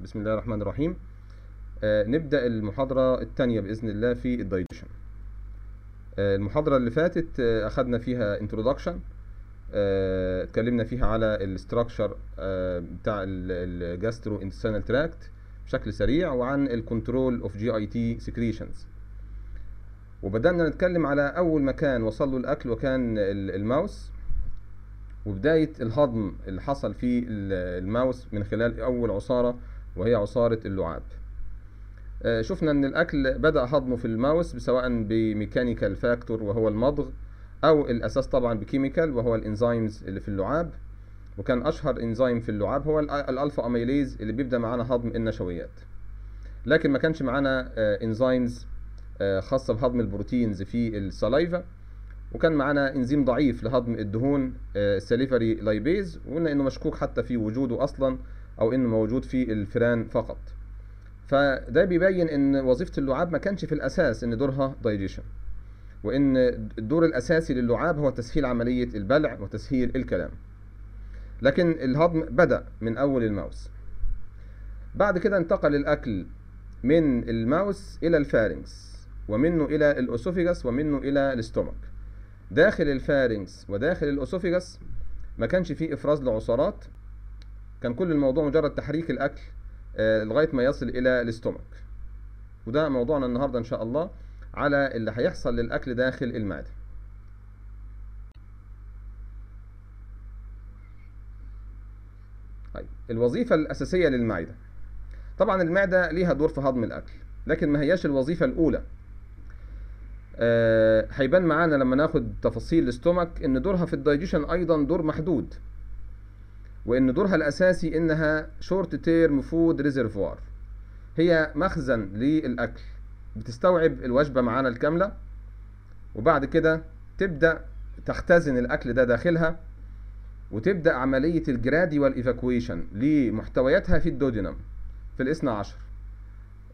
بسم الله الرحمن الرحيم آه نبدأ المحاضرة الثانية بإذن الله في الدايجيشن آه المحاضرة اللي فاتت آه أخذنا فيها آه اتكلمنا فيها على الاستراكشر آه، بتاع الجاسترو انتستينال تراكت بشكل سريع وعن الكنترول اوف جي اي تي سكريشنز وبدأنا نتكلم على أول مكان وصل له الأكل وكان الماوس وبداية الهضم اللي حصل في الماوس من خلال أول عصارة وهي عصارة اللعاب آه، شفنا ان الاكل بدأ هضمه في الماوس سواء بميكانيكال فاكتور وهو المضغ او الاساس طبعا بكيميكال وهو الانزيمز اللي في اللعاب وكان اشهر انزيم في اللعاب هو الالفا اميليز اللي بيبدا معانا هضم النشويات لكن ما كانش معانا آه، انزيمز آه، خاصه بهضم البروتينز في السلايفا وكان معانا انزيم ضعيف لهضم الدهون السليفري لايبيز وقلنا انه مشكوك حتى في وجوده اصلا او انه موجود في الفئران فقط فده بيبين ان وظيفه اللعاب ما كانش في الاساس ان دورها دايجيشن وان الدور الاساسي للعاب هو تسهيل عمليه البلع وتسهيل الكلام لكن الهضم بدا من اول الماوس بعد كده انتقل الاكل من الماوس الى الفارنكس ومنه الى الاسوفيجس ومنه الى الاستومك داخل الفارنكس وداخل الاسوفيجس ما كانش فيه افراز لعصارات كان كل الموضوع مجرد تحريك الاكل آه، لغايه ما يصل الى الاستومك وده موضوعنا النهارده ان شاء الله على اللي هيحصل للاكل داخل المعده طيب الوظيفه الاساسيه للمعده طبعا المعده ليها دور في هضم الاكل لكن ما هياش الوظيفه الاولى آه، هيبان معانا لما ناخد تفاصيل الاستومك ان دورها في الدايجيشن ايضا دور محدود وإن دورها الأساسي إنها شورت تيرم فود ريزرفوار هي مخزن للأكل بتستوعب الوجبة معانا الكاملة وبعد كده تبدأ تختزن الأكل ده داخلها وتبدأ عملية الجرادي ايفاكويشن لمحتوياتها في الدودينم في الاثنى عشر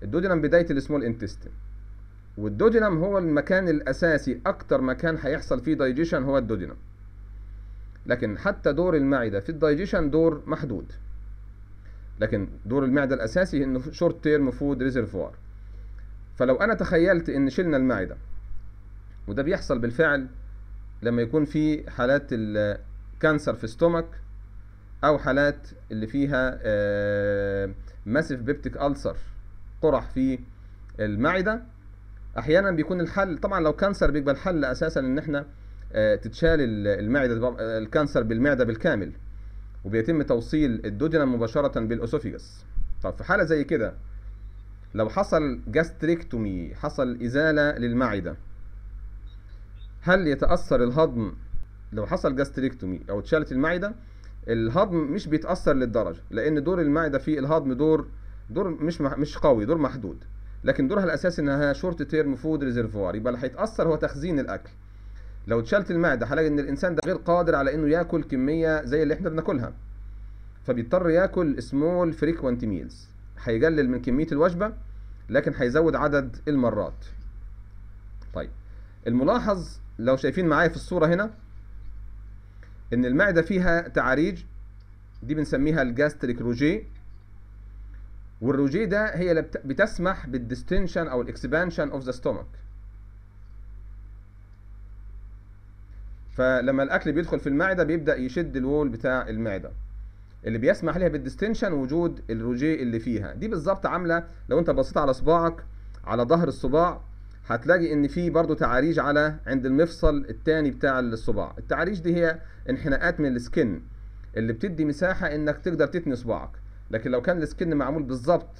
الدودينم بداية السمول انتستين والدودينم هو المكان الأساسي أكتر مكان هيحصل فيه دايجيشن هو الدودينم لكن حتى دور المعدة في الدايجيشن دور محدود لكن دور المعدة الأساسي إنه شورت تيرم فود ريزرفوار فلو أنا تخيلت إن شلنا المعدة وده بيحصل بالفعل لما يكون في حالات الكانسر في ستومك أو حالات اللي فيها ماسيف بيبتيك ألسر قرح في المعدة أحيانا بيكون الحل طبعا لو كانسر بيبقى الحل أساسا إن إحنا تتشال المعده الكانسر بالمعده بالكامل وبيتم توصيل الدودنا مباشره بالاسوفيجس طب في حاله زي كده لو حصل جاستريكتومي حصل ازاله للمعده هل يتاثر الهضم لو حصل جاستريكتومي او اتشالت المعده الهضم مش بيتاثر للدرجه لان دور المعده في الهضم دور دور مش مش قوي دور محدود لكن دورها الاساسي انها شورت تيرم فود ريزرفوار يبقى اللي هيتاثر هو تخزين الاكل لو اتشالت المعده هلاقي ان الانسان ده غير قادر على انه ياكل كميه زي اللي احنا بناكلها فبيضطر ياكل سمول فريكوانت ميلز هيقلل من كميه الوجبه لكن هيزود عدد المرات طيب الملاحظ لو شايفين معايا في الصوره هنا ان المعده فيها تعاريج دي بنسميها الجاستريك روجي والروجيه ده هي اللي بتسمح بالديستنشن او الاكسبانشن اوف ذا ستومك فلما الاكل بيدخل في المعده بيبدا يشد الوول بتاع المعده اللي بيسمح لها بالديستنشن وجود الروجيه اللي فيها دي بالظبط عامله لو انت بصيت على صباعك على ظهر الصباع هتلاقي ان في برضو تعاريج على عند المفصل الثاني بتاع الصباع التعاريج دي هي انحناءات من السكن اللي بتدي مساحه انك تقدر تتني صباعك لكن لو كان السكن معمول بالظبط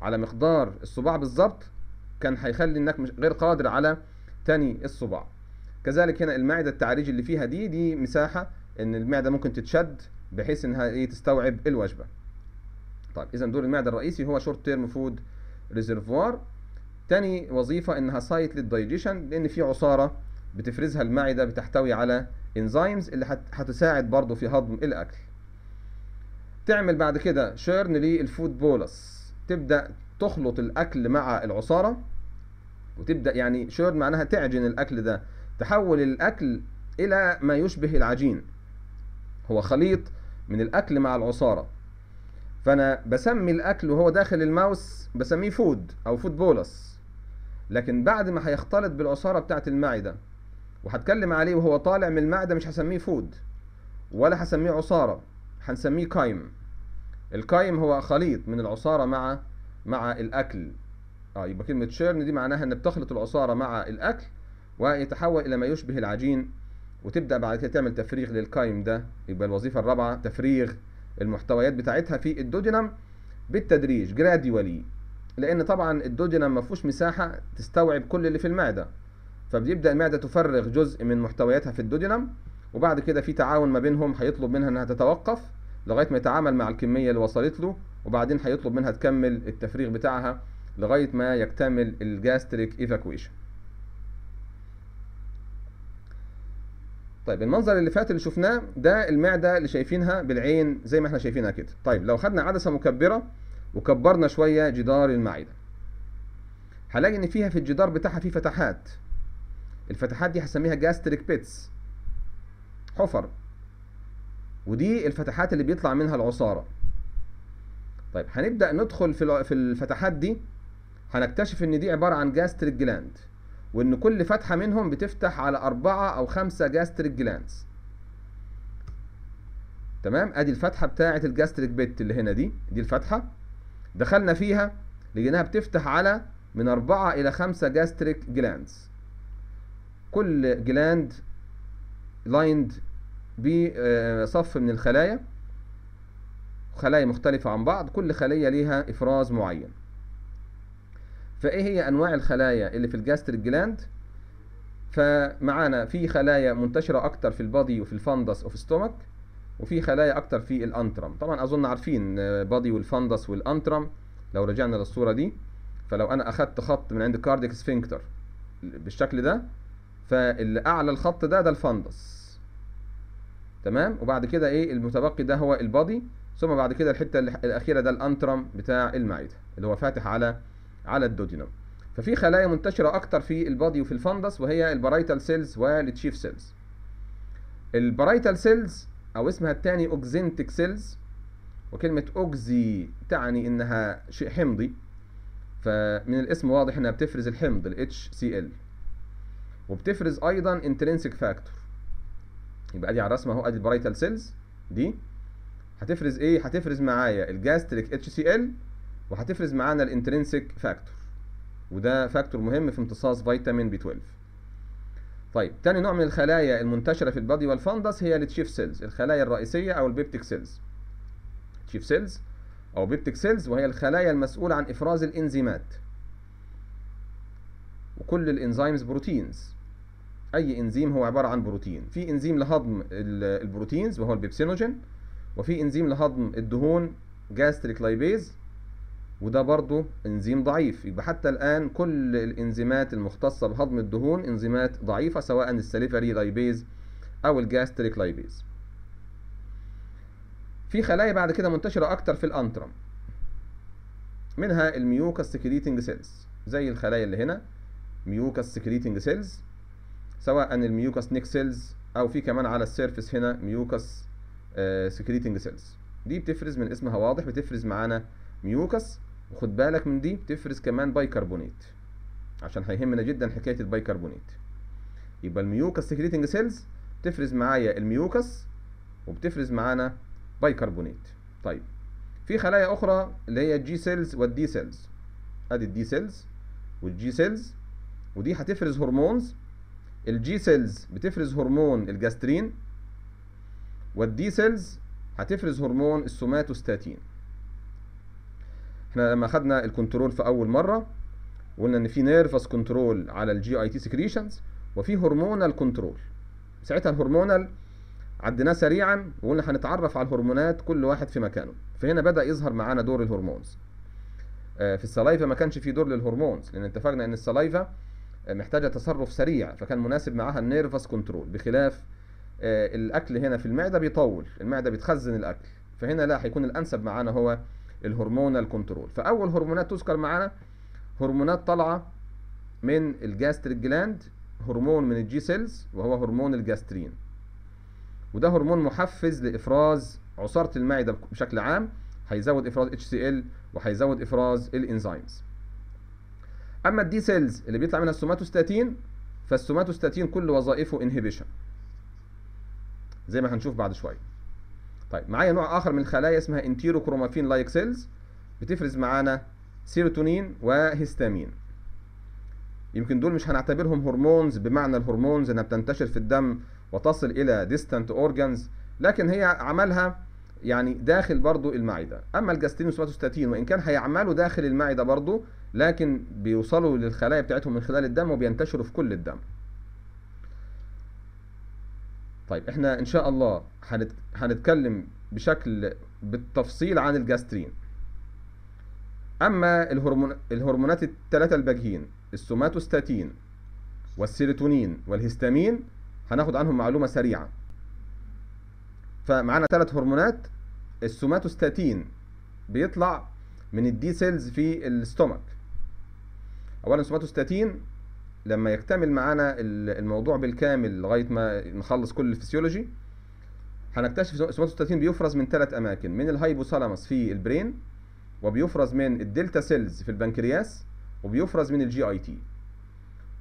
على مقدار الصباع بالظبط كان هيخلي انك غير قادر على تاني الصباع كذلك هنا المعده التعريج اللي فيها دي دي مساحه ان المعده ممكن تتشد بحيث انها إيه تستوعب الوجبه طيب اذا دور المعده الرئيسي هو شورت تيرم فود ريزرفوار تاني وظيفه انها سايت للدايجيشن لان في عصاره بتفرزها المعده بتحتوي على انزيمز اللي هتساعد برضو في هضم الاكل تعمل بعد كده شيرن للفود بولس تبدا تخلط الاكل مع العصاره وتبدا يعني شيرن معناها تعجن الاكل ده تحول الأكل إلى ما يشبه العجين هو خليط من الأكل مع العصارة فأنا بسمي الأكل وهو داخل الماوس بسميه فود أو فود بولس لكن بعد ما هيختلط بالعصارة بتاعة المعدة وهتكلم عليه وهو طالع من المعدة مش هسميه فود ولا هسميه عصارة هنسميه قايم القايم هو خليط من العصارة مع مع الأكل اه يبقى كلمة شيرن دي معناها ان بتخلط العصارة مع الأكل ويتحول إلى ما يشبه العجين وتبدأ بعد كده تعمل تفريغ للقايم ده يبقى الوظيفة الرابعة تفريغ المحتويات بتاعتها في الدودينم بالتدريج جراديولي لأن طبعا الدودينم ما فيهوش مساحة تستوعب كل اللي في المعدة فبيبدأ المعدة تفرغ جزء من محتوياتها في الدودينم وبعد كده في تعاون ما بينهم هيطلب منها انها تتوقف لغايه ما يتعامل مع الكميه اللي وصلت له وبعدين هيطلب منها تكمل التفريغ بتاعها لغايه ما يكتمل الجاستريك ايفاكويشن طيب المنظر اللي فات اللي شفناه ده المعدة اللي شايفينها بالعين زي ما احنا شايفينها كده طيب لو خدنا عدسة مكبرة وكبرنا شوية جدار المعدة هلاقي ان فيها في الجدار بتاعها في فتحات الفتحات دي هسميها جاستريك بيتس حفر ودي الفتحات اللي بيطلع منها العصارة طيب هنبدأ ندخل في الفتحات دي هنكتشف ان دي عبارة عن جاستريك جلاند وان كل فتحة منهم بتفتح على اربعة او خمسة جاستريك جلانس تمام ادي الفتحة بتاعة الجاستريك بيت اللي هنا دي دي الفتحة دخلنا فيها لقيناها بتفتح على من أربعة إلى خمسة جاستريك جلاندز كل جلاند لايند بصف من الخلايا خلايا مختلفة عن بعض كل خلية ليها إفراز معين فايه هي انواع الخلايا اللي في الجاستريك جلاند فمعانا في خلايا منتشره اكتر في البادي وفي الفندس اوف ستومك وفي خلايا اكتر في الانترم طبعا اظن عارفين بادي آه، والفندس والانترم لو رجعنا للصوره دي فلو انا اخدت خط من عند كارديك سفنكتر بالشكل ده فالاعلى الخط ده ده الفندس تمام وبعد كده ايه المتبقي ده هو البادي ثم بعد كده الحته الاخيره ده الانترم بتاع المعده اللي هو فاتح على على الدودينم ففي خلايا منتشرة أكتر في البادي وفي الفندس وهي البرايتال سيلز والتشيف سيلز البرايتال سيلز أو اسمها التاني اوكزينتك سيلز وكلمة أوكزي تعني إنها شيء حمضي فمن الاسم واضح إنها بتفرز الحمض ال HCl وبتفرز أيضا انترنسك فاكتور يبقى دي على الرسمة أهو أدي البرايتال سيلز دي هتفرز إيه؟ هتفرز معايا الجاستريك HCl وهتفرز معانا الانترنسيك فاكتور وده فاكتور مهم في امتصاص فيتامين بي 12 طيب تاني نوع من الخلايا المنتشره في البادي والفندس هي التشيف سيلز الخلايا الرئيسيه او البيبتيك سيلز تشيف سيلز او بيبتيك سيلز وهي الخلايا المسؤوله عن افراز الانزيمات وكل الانزيمز بروتينز اي انزيم هو عباره عن بروتين في انزيم لهضم البروتينز وهو البيبسينوجين وفي انزيم لهضم الدهون جاستريك لايبيز وده برضو انزيم ضعيف يبقى حتى الآن كل الانزيمات المختصة بهضم الدهون انزيمات ضعيفة سواء السليفري لايبيز أو الجاستريك لايبيز في خلايا بعد كده منتشرة أكتر في الأنترم منها الميوكاس سيكريتنج سيلز زي الخلايا اللي هنا ميوكاس سيكريتنج سيلز سواء الميوكاس نيك سيلز أو في كمان على السيرفس هنا ميوكاس سيكريتنج سيلز دي بتفرز من اسمها واضح بتفرز معانا ميوكاس وخد بالك من دي بتفرز كمان بايكربونات عشان هيهمنا جدا حكايه البايكربونات يبقى الميوكس سكريتنج سيلز بتفرز معايا الميوكس وبتفرز معانا بايكربونات طيب في خلايا اخرى اللي هي الجي سيلز والدي سيلز ادي الدي سيلز والجي سيلز ودي هتفرز هرمونز الجي سيلز بتفرز هرمون الجاسترين والدي سيلز هتفرز هرمون السوماتوستاتين احنا لما خدنا الكنترول في اول مره وقلنا ان في نيرفس كنترول على الجي اي تي سكريشنز وفي هرمونال كنترول ساعتها الهرمونال عديناه سريعا وقلنا هنتعرف على الهرمونات كل واحد في مكانه فهنا بدا يظهر معانا دور الهرمونز آه، في السلايفا ما كانش في دور للهرمونز لان اتفقنا ان السلايفا آه، محتاجه تصرف سريع فكان مناسب معاها النيرفس كنترول بخلاف آه، الاكل هنا في المعده بيطول المعده بتخزن الاكل فهنا لا هيكون الانسب معانا هو الهرمونال كنترول فاول هرمونات تذكر معانا هرمونات طالعه من الجاستريك جلاند هرمون من الجي سيلز وهو هرمون الجاسترين وده هرمون محفز لافراز عصاره المعده بشكل عام هيزود افراز HCl وهيزود افراز الانزيمز اما الدي سيلز اللي بيطلع منها السوماتوستاتين فالسوماتوستاتين كل وظائفه انهبيشن زي ما هنشوف بعد شويه طيب معايا نوع اخر من الخلايا اسمها انتيروكرومافين لايك سيلز بتفرز معانا سيروتونين وهيستامين يمكن دول مش هنعتبرهم هرمونز بمعنى الهرمونز انها بتنتشر في الدم وتصل الى ديستانت اورجانز لكن هي عملها يعني داخل برضو المعده اما الجاستين والسواتوستاتين وان كان هيعملوا داخل المعده برضو لكن بيوصلوا للخلايا بتاعتهم من خلال الدم وبينتشروا في كل الدم طيب احنا ان شاء الله هنت... هنتكلم بشكل بالتفصيل عن الجاسترين اما الهرمون... الهرمونات الثلاثه الباجين السوماتوستاتين والسيروتونين والهستامين هناخد عنهم معلومه سريعه فمعانا ثلاث هرمونات السوماتوستاتين بيطلع من الدي سيلز في الاستومك اولا السوماتوستاتين لما يكتمل معانا الموضوع بالكامل لغايه ما نخلص كل الفسيولوجي هنكتشف سوماتوستاتين بيفرز من ثلاث اماكن من الهايبوثالاموس في البرين وبيفرز من الدلتا سيلز في البنكرياس وبيفرز من الجي اي تي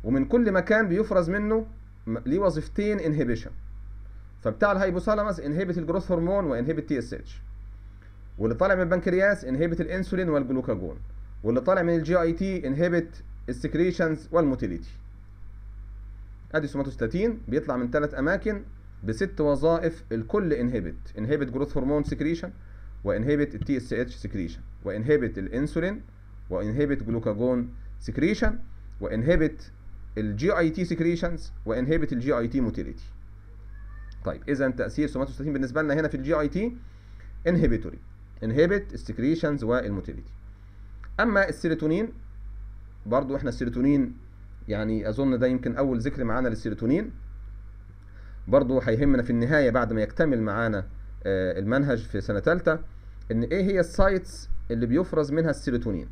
ومن كل مكان بيفرز منه ليه وظيفتين انهبيشن فبتاع الهايبوثالاموس انهبت الجروث هرمون وانهبت تي اس اتش واللي طالع من البنكرياس انهبت الانسولين والجلوكاجون واللي طالع من الجي اي تي انهبت السكريشنز والموتيليتي ادي سوماتوستاتين بيطلع من ثلاث اماكن بست وظائف الكل انهبت انهبت جروث هرمون سكريشن وانهبت التي اس اتش سكريشن وانهبت الانسولين وانهبت جلوكاجون سكريشن وانهبت الجي اي تي سكريشنز وانهبت الجي اي تي موتيليتي طيب اذا تاثير سوماتوستاتين بالنسبه لنا هنا في الجي اي تي انهبيتوري انهبت السكريشنز والموتيليتي اما السيروتونين برضو احنا السيروتونين يعني اظن ده يمكن اول ذكر معانا للسيروتونين برضو هيهمنا في النهاية بعد ما يكتمل معانا آه، المنهج في سنة ثالثه ان ايه هي السايتس اللي بيفرز منها السيروتونين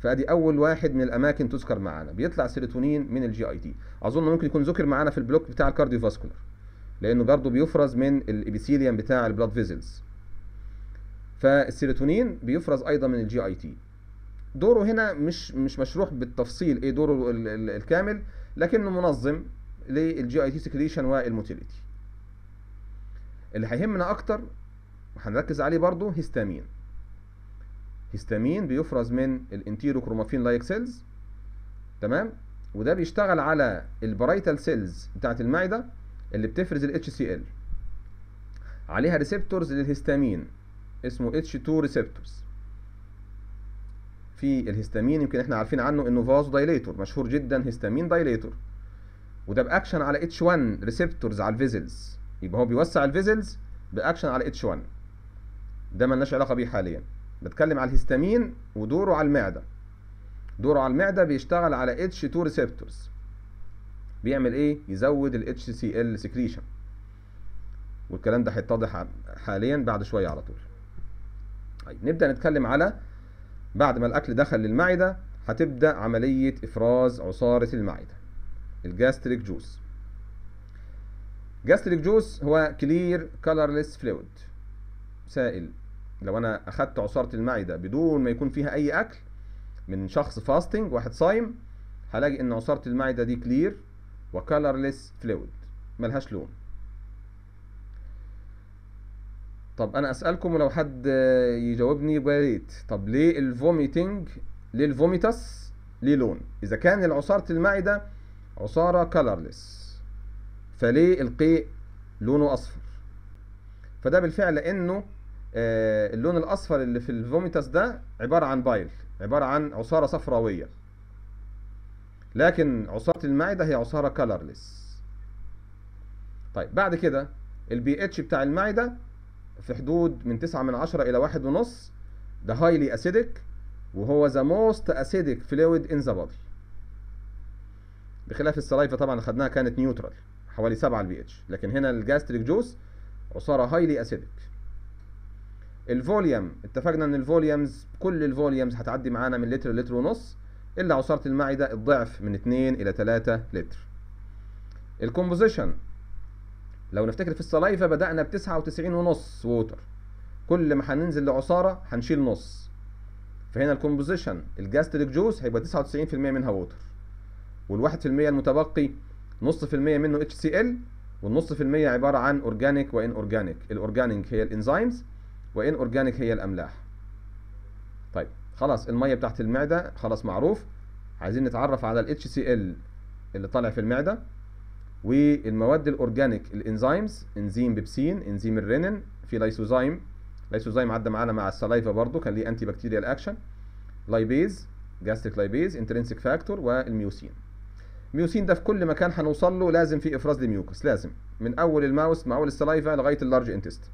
فادي اول واحد من الاماكن تذكر معانا بيطلع سيروتونين من الجي اي تي اظن ممكن يكون ذكر معانا في البلوك بتاع الكارديو فاسكولر لانه برضه بيفرز من الابيثيليوم بتاع البلاد فيزلز فالسيروتونين بيفرز ايضا من الجي اي تي دوره هنا مش مش مشروح بالتفصيل ايه دوره الكامل لكنه منظم للجي اي تي سكريشن والموتيليتي اللي هيهمنا اكتر وهنركز عليه برضو هيستامين هيستامين بيفرز من كروموفين لايك سيلز تمام وده بيشتغل على البرايتال سيلز بتاعه المعده اللي بتفرز الاتش سي ال HCL. عليها ريسبتورز للهيستامين اسمه اتش 2 ريسبتورز في الهستامين يمكن احنا عارفين عنه انه فازو دايليتور مشهور جدا هستامين دايليتور وده باكشن على اتش 1 ريسبتورز على الفيزلز يبقى هو بيوسع الفيزلز باكشن على اتش 1 ده ملناش علاقه بيه حاليا بتكلم على الهستامين ودوره على المعده دوره على المعده بيشتغل على اتش 2 ريسبتورز بيعمل ايه يزود الاتش سي ال سكريشن والكلام ده هيتضح حاليا بعد شويه على طول طيب نبدا نتكلم على بعد ما الأكل دخل للمعدة هتبدأ عملية إفراز عصارة المعدة الجاستريك جوس جاستريك جوس هو كلير كالرلس فلويد سائل لو أنا أخدت عصارة المعدة بدون ما يكون فيها أي أكل من شخص فاستنج واحد صايم هلاقي إن عصارة المعدة دي كلير وكالرلس فلويد ملهاش لون طب انا اسالكم ولو حد يجاوبني يا ريت طب ليه الفوميتنج ليه الفوميتس ليه لون اذا كان العصاره المعده عصاره كلرلس فليه القيء لونه اصفر فده بالفعل لانه آه، اللون الاصفر اللي في الفوميتس ده عباره عن بايل عباره عن عصاره صفراويه لكن عصاره المعده هي عصاره كلرلس طيب بعد كده البي اتش بتاع المعده في حدود من 9 من 10 الى واحد ونص ده هايلي اسيدك وهو ذا موست اسيدك فلويد ان ذا بادي بخلاف السلايفا طبعا خدناها كانت نيوترال حوالي 7 البي اتش لكن هنا الجاستريك جوس عصاره هايلي اسيدك الفوليوم اتفقنا ان الفوليومز كل الفوليومز هتعدي معانا من لتر لتر ونص الا عصاره المعده الضعف من 2 الى 3 لتر الكومبوزيشن لو نفتكر في الصلايفه بدانا بتسعة وتسعين ونص ووتر كل ما هننزل لعصاره هنشيل نص فهنا الكومبوزيشن الجاستريك جوس هيبقى 99% منها ووتر في 1 المتبقي نص في المية منه اتش سي ال والنص في المية عبارة عن اورجانيك وان اورجانيك الاورجانيك هي الانزيمز وان اورجانيك هي الاملاح طيب خلاص المية بتاعت المعدة خلاص معروف عايزين نتعرف على ال HCl اللي طالع في المعدة والمواد الاورجانيك الانزيمز انزيم بيبسين انزيم الرينين في لايسوزايم لايسوزايم عدى معانا مع السلايفا برضو كان ليه انتي بكتيريال اكشن لايبيز جاستريك لايبيز انترنسيك فاكتور والميوسين الميوسين ده في كل مكان هنوصل له لازم في افراز لميوكس لازم من اول الماوس مع اول السلايفا لغايه اللارج انتست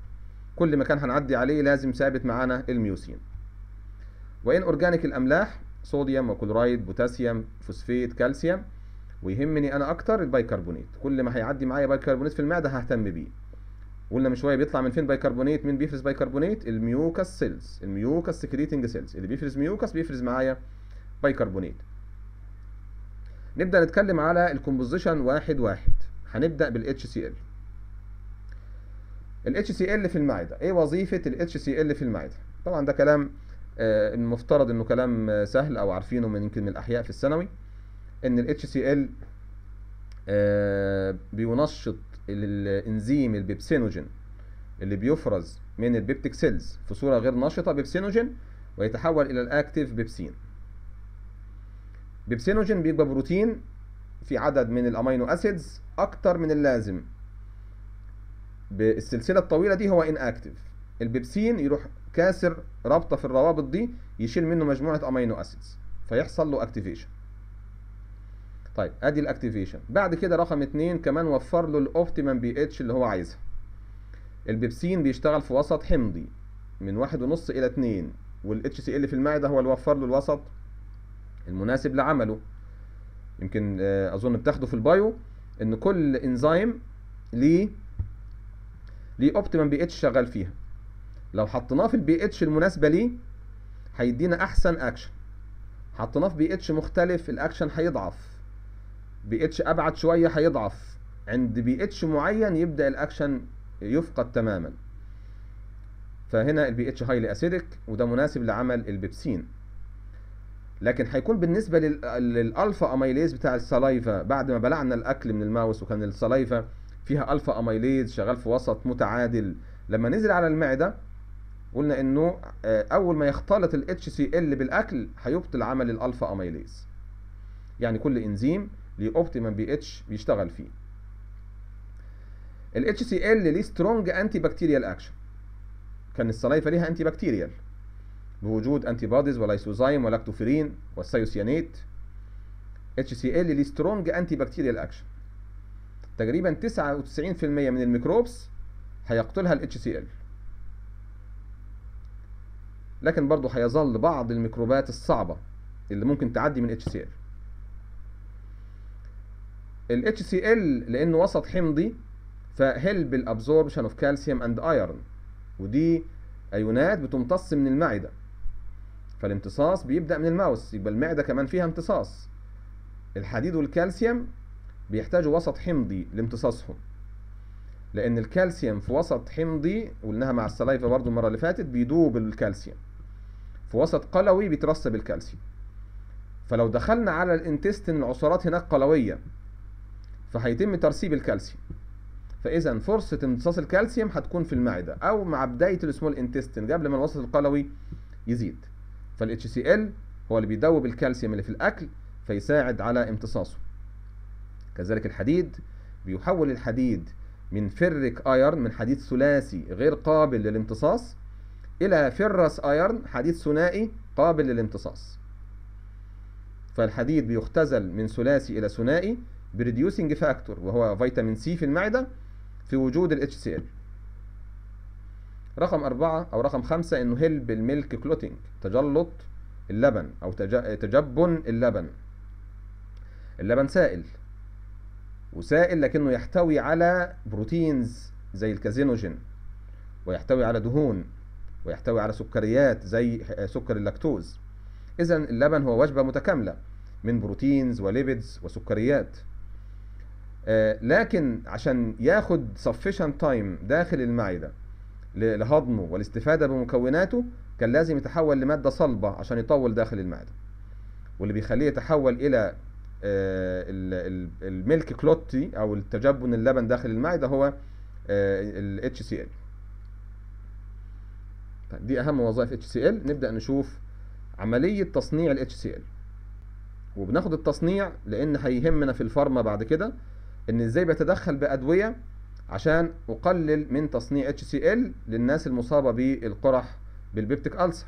كل مكان هنعدي عليه لازم ثابت معانا الميوسين وان اورجانيك الاملاح صوديوم وكلورايد بوتاسيوم فوسفيت كالسيوم ويهمني انا اكتر البيكربونات كل ما هيعدي معايا بيكربونات في المعده ههتم بيه قلنا من شويه بيطلع من فين بيكربونات مين بيفرز بيكربونات الميوكاس سيلز الميوكاس سكريتنج سيلز اللي بيفرز ميوكاس بيفرز معايا بيكربونات نبدا نتكلم على الكومبوزيشن واحد واحد هنبدا بالاتش سي ال الاتش سي ال في المعده ايه وظيفه الاتش سي ال في المعده طبعا ده كلام آه، المفترض انه كلام آه، سهل او عارفينه من يمكن من الاحياء في الثانوي ان ال HCl آه بينشط الانزيم البيبسينوجين اللي بيفرز من البيبتيك سيلز في صوره غير نشطه بيبسينوجين ويتحول الى الاكتيف بيبسين بيبسينوجين بيبقى بروتين في عدد من الامينو اسيدز اكتر من اللازم بالسلسله الطويله دي هو ان اكتيف البيبسين يروح كاسر رابطه في الروابط دي يشيل منه مجموعه امينو اسيدز فيحصل له اكتيفيشن طيب ادي الاكتيفيشن بعد كده رقم اتنين كمان وفر له الاوبتيمم بي اتش اللي هو عايزها البيبسين بيشتغل في وسط حمضي من واحد ونص الى اتنين والاتش سي ال في المعده هو اللي وفر له الوسط المناسب لعمله يمكن آه، اظن بتاخده في البايو ان كل انزيم ليه ليه اوبتيمم بي اتش شغال فيها لو حطيناه في البي اتش المناسبه ليه هيدينا احسن اكشن حطيناه في بي اتش مختلف الاكشن هيضعف بي اتش ابعد شويه هيضعف عند بي اتش معين يبدا الاكشن يفقد تماما فهنا البي اتش هاي لاسيدك وده مناسب لعمل البيبسين لكن هيكون بالنسبه للالفا اميليز بتاع السلايفا بعد ما بلعنا الاكل من الماوس وكان السلايفا فيها الفا اميليز شغال في وسط متعادل لما نزل على المعده قلنا انه آه، اول ما يختلط ال بالاكل هيبطل عمل الالفا اميليز يعني كل انزيم لأوبتيمم بي اتش بيشتغل فيه ال HCl ليه سترونج انتي بكتيريال اكشن كان الصلايفة ليها انتي بكتيريال بوجود انتي بوديز ولايسوزايم ولاكتوفيرين سي HCl ليه سترونج انتي بكتيريال اكشن تقريبا 99% من الميكروبس هيقتلها ال HCl لكن برضه هيظل بعض الميكروبات الصعبة اللي ممكن تعدي من HCl ال HCl لأنه وسط حمضي فهيلب الابزوربشن اوف كالسيوم اند ايرون ودي ايونات بتمتص من المعده فالامتصاص بيبدا من الماوس يبقى المعده كمان فيها امتصاص الحديد والكالسيوم بيحتاجوا وسط حمضي لامتصاصهم لان الكالسيوم في وسط حمضي قلناها مع السلايفه برضو المره اللي فاتت بيدوب الكالسيوم في وسط قلوي بيترسب الكالسيوم فلو دخلنا على الانتستين العصارات هناك قلويه فهيتم ترسيب الكالسيوم فاذا فرصه امتصاص الكالسيوم هتكون في المعده او مع بدايه السمول انتستين قبل ما الوسط القلوي يزيد فالاتش سي ال هو اللي بيدوب الكالسيوم اللي في الاكل فيساعد على امتصاصه كذلك الحديد بيحول الحديد من فرك ايرن من حديد ثلاثي غير قابل للامتصاص الى فرس ايرن حديد ثنائي قابل للامتصاص فالحديد بيختزل من ثلاثي الى ثنائي بريديوسنج فاكتور وهو فيتامين سي في المعدة في وجود الاتش سي ال رقم أربعة أو رقم خمسة إنه هيلب الميلك كلوتينج تجلط اللبن أو تجبن اللبن اللبن سائل وسائل لكنه يحتوي على بروتينز زي الكازينوجين ويحتوي على دهون ويحتوي على سكريات زي سكر اللاكتوز إذا اللبن هو وجبة متكاملة من بروتينز وليبيدز وسكريات آه، لكن عشان ياخد sufficient تايم داخل المعدة لهضمه والاستفادة بمكوناته كان لازم يتحول لمادة صلبة عشان يطول داخل المعدة واللي بيخليه يتحول إلى آه، الميلك كلوتي أو التجبن اللبن داخل المعدة هو آه، ال HCl طيب دي أهم وظائف HCl نبدأ نشوف عملية تصنيع ال HCl وبناخد التصنيع لأن هيهمنا في الفارما بعد كده ان ازاي بتدخل بادويه عشان اقلل من تصنيع HCl للناس المصابه بالقرح بالبيبتيك ألسر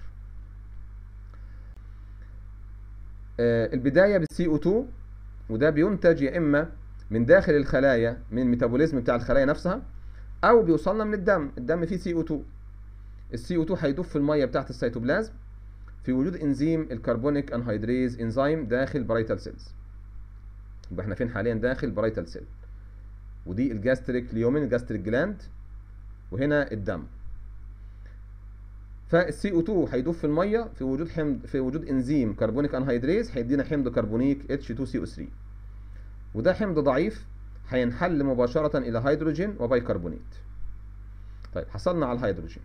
آه، البدايه بالسي او 2 وده بينتج يا اما من داخل الخلايا من الميتابوليزم بتاع الخلايا نفسها او بيوصلنا من الدم الدم فيه سي او 2 السي او 2 هيدوب في الميه بتاعه السيتوبلازم في وجود انزيم الكربونيك انهيدريز انزيم داخل برايتال سيلز يبقى احنا فين حاليا داخل برايتال سيل ودي الجاستريك ليومين الجاستريك جلاند وهنا الدم فالسي او 2 هيدوب في الميه في وجود حمض في وجود انزيم كربونيك انهيدريز هيدينا حمض كربونيك اتش 2 سي او 3 وده حمض ضعيف هينحل مباشره الى هيدروجين وبيكربونات طيب حصلنا على الهيدروجين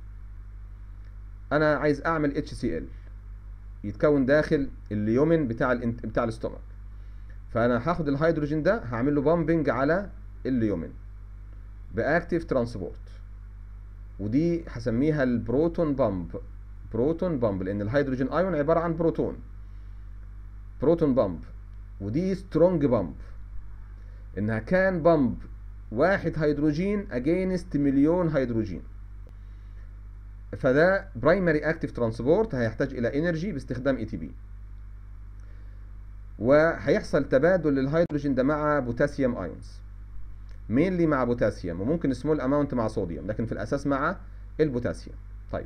انا عايز اعمل اتش سي ال يتكون داخل الليومن بتاع الانت... بتاع الاستومك فانا هاخد الهيدروجين ده هعمل له بامبنج على اليومين باكتيف ترانسبورت ودي هسميها البروتون بامب بروتون بامب لان الهيدروجين ايون عباره عن بروتون بروتون بامب ودي سترونج بامب انها كان بامب واحد هيدروجين اجينست مليون هيدروجين فده برايمري اكتيف ترانسبورت هيحتاج الى انرجي باستخدام اي تي بي وهيحصل تبادل للهيدروجين ده مع بوتاسيوم ايونز مينلي مع بوتاسيوم وممكن سمول اماونت مع صوديوم لكن في الاساس مع البوتاسيوم طيب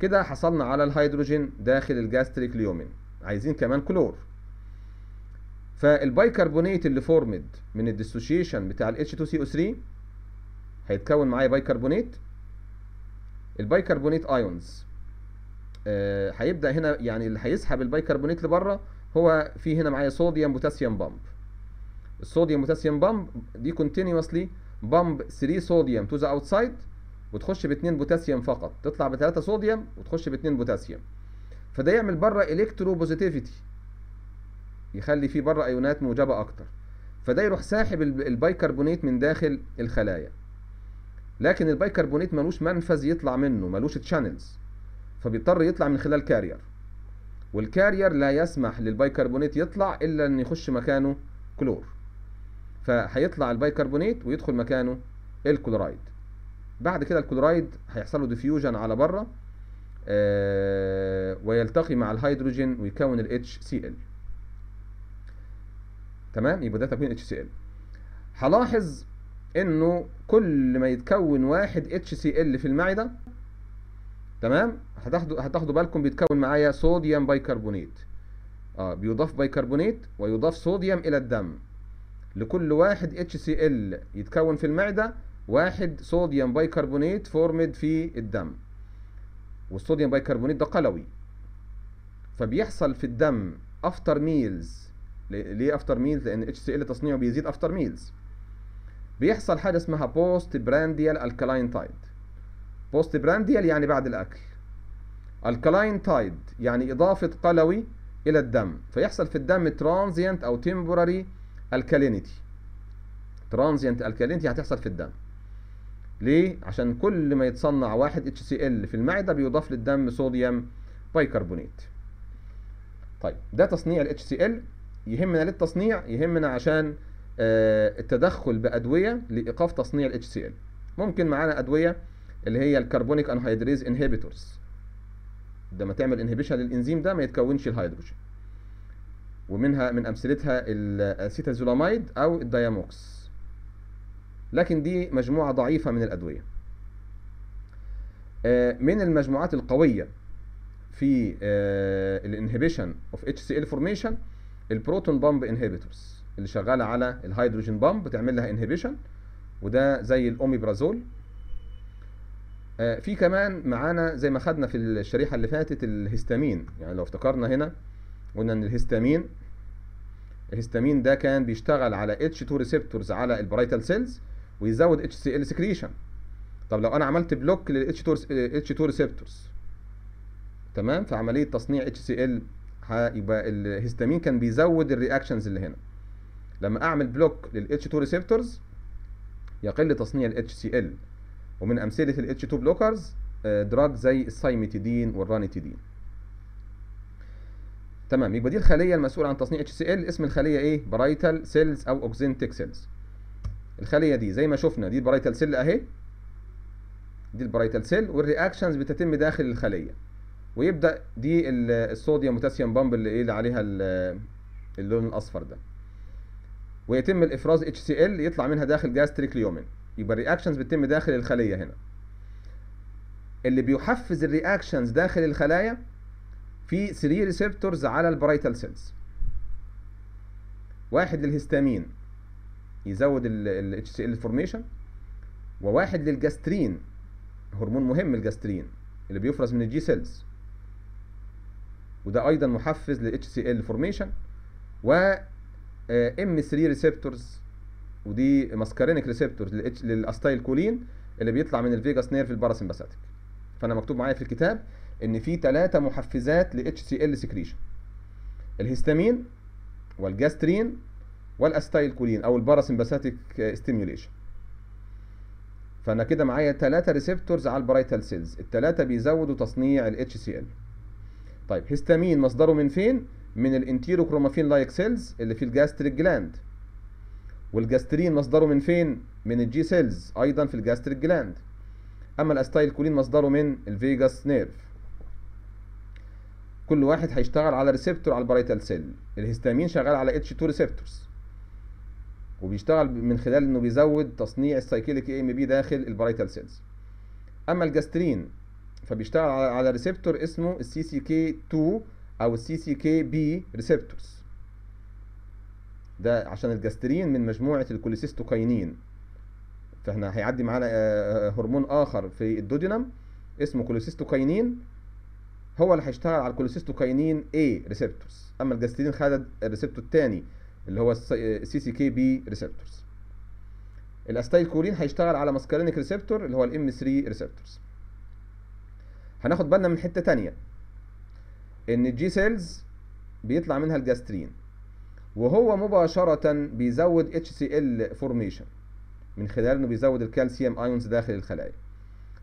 كده حصلنا على الهيدروجين داخل الجاستريك ليومين عايزين كمان كلور فالبيكربونات اللي فورمد من الديسوشيشن بتاع ال H2CO3 هيتكون معايا بيكربونات البيكربونات ايونز آه، هيبدا هنا يعني اللي هيسحب البيكربونات لبره هو في هنا معايا صوديوم بوتاسيوم بامب الصوديوم بوتاسيوم بامب دي كونتينوسلي بامب 3 صوديوم تو ذا اوتسايد وتخش باثنين بوتاسيوم فقط تطلع بثلاثه صوديوم وتخش باثنين بوتاسيوم فده يعمل بره الكترو بوزيتيفيتي يخلي فيه بره ايونات موجبه اكتر فده يروح ساحب البايكربونيت من داخل الخلايا لكن البايكربونيت ملوش منفذ يطلع منه ملوش تشانلز فبيضطر يطلع من خلال كارير والكارير لا يسمح للبيكربونيت يطلع الا ان يخش مكانه كلور فهيطلع البيكربونيت ويدخل مكانه الكلورايد بعد كده الكلورايد هيحصل له ديفيوجن على بره آه ويلتقي مع الهيدروجين ويكون ال HCl تمام يبقى ده تكوين HCl هلاحظ انه كل ما يتكون واحد HCl في المعدة تمام هتاخدوا هتاخدوا بالكم بيتكون معايا صوديوم بايكربونات اه بيضاف بايكربونات ويضاف صوديوم الى الدم لكل واحد HCl يتكون في المعدة واحد صوديوم بايكربونات فورمد في الدم والصوديوم بايكربونات ده قلوي فبيحصل في الدم افتر ميلز ليه افتر ميلز لان HCl تصنيعه بيزيد افتر ميلز بيحصل حاجه اسمها بوست برانديال الكالاين تايد بوست برانديال يعني بعد الأكل الكلاين تايد يعني إضافة قلوي إلى الدم فيحصل في الدم ترانزيانت أو تمبوراري الكالينيتي ترانزيانت الكالينيتي هتحصل في الدم ليه؟ عشان كل ما يتصنع واحد اتش سي ال في المعدة بيضاف للدم صوديوم بايكربونات طيب ده تصنيع الاتش سي ال يهمنا للتصنيع يهمنا عشان آه، التدخل بأدوية لإيقاف تصنيع الاتش سي ال ممكن معانا أدوية اللي هي الكربونيك انهيدريز انهبيتورز لما تعمل انهبيشن للانزيم ده ما يتكونش الهيدروجين ومنها من امثلتها الاسيتازولاميد او الدياموكس لكن دي مجموعه ضعيفه من الادويه آه، من المجموعات القويه في آه، الانهبيشن اوف اتش سي ال فورميشن البروتون بامب انهبيتورز اللي شغاله على الهيدروجين بامب بتعمل لها انهبيشن وده زي الاوميبرازول آه، في كمان معانا زي ما خدنا في الشريحه اللي فاتت الهستامين يعني لو افتكرنا هنا قلنا ان الهستامين الهستامين ده كان بيشتغل على h 2 ريسبتورز على البرايتال سيلز ويزود HCL secretion سكريشن طب لو انا عملت بلوك لل h 2 ريسبتورز تمام في عمليه تصنيع HCL يبقى الهستامين كان بيزود الرياكشنز اللي هنا لما اعمل بلوك لل h 2 ريسبتورز يقل تصنيع ال HCL ومن امثله الاتش 2 بلوكرز دراج زي السايميتيدين والرانيتيدين تمام يبقى دي الخليه المسؤوله عن تصنيع اتش سي ال اسم الخليه ايه برايتال سيلز او اوكزينتيك سيلز الخليه دي زي ما شفنا دي البرايتال سيل اهي دي البرايتال سيل والرياكشنز بتتم داخل الخليه ويبدا دي الصوديوم بوتاسيوم بامب اللي ايه عليها اللون الاصفر ده ويتم الافراز اتش سي ال يطلع منها داخل جاستريك ليومين يبقى الرياكشنز بتتم داخل الخليه هنا اللي بيحفز الرياكشنز داخل الخلايا في 3 ريسبتورز على البرايتال سيلز واحد للهستامين يزود ال HCL فورميشن وواحد للجاسترين هرمون مهم الجاسترين اللي بيفرز من الجي سيلز وده ايضا محفز لل HCL فورميشن و ام 3 ريسبتورز ودي ماسكارينك ريسبتورز للاستايل كولين اللي بيطلع من الفيجاس نيرف الباراسمباثيك فانا مكتوب معايا في الكتاب ان في ثلاثه محفزات ل HCL سكريشن الهيستامين والجاسترين والاستايل كولين او الباراسمباثيك ستيميوليشن فانا كده معايا ثلاثه ريسبتورز على البرايتال سيلز الثلاثه بيزودوا تصنيع ال HCL طيب هيستامين مصدره من فين من كرومافين لايك سيلز اللي في الجاستريك جلاند والجاسترين مصدره من فين من الجي سيلز ايضا في الجاستريك جلاند اما الاستايل كولين مصدره من الفيجاس نيرف كل واحد هيشتغل على ريسبتور على البريتال سيل الهستامين شغال على اتش 2 ريسبتورز وبيشتغل من خلال انه بيزود تصنيع السايكليك اي ام بي داخل البريتال سيلز اما الجاسترين فبيشتغل على ريسبتور اسمه السي سي كي 2 او السي سي كي بي ريسبتورز ده عشان الجاسترين من مجموعه الكوليسيستوكاينين فاحنا هيعدي معانا آه، آه، آه، هرمون اخر في الدودينم اسمه كوليسيستوكاينين هو اللي هيشتغل على الكوليسيستوكاينين A ريسبتورز اما الجاسترين خد الريسبتور الثاني اللي هو السي سي كي بي ريسبتورز الاستايل كولين هيشتغل على ماسكارينيك ريسبتور اللي هو الام 3 ريسبتورز هناخد بالنا من حته ثانيه ان الجي سيلز بيطلع منها الجاسترين وهو مباشرة بيزود HCl formation من خلال انه بيزود الكالسيوم ايونز داخل الخلايا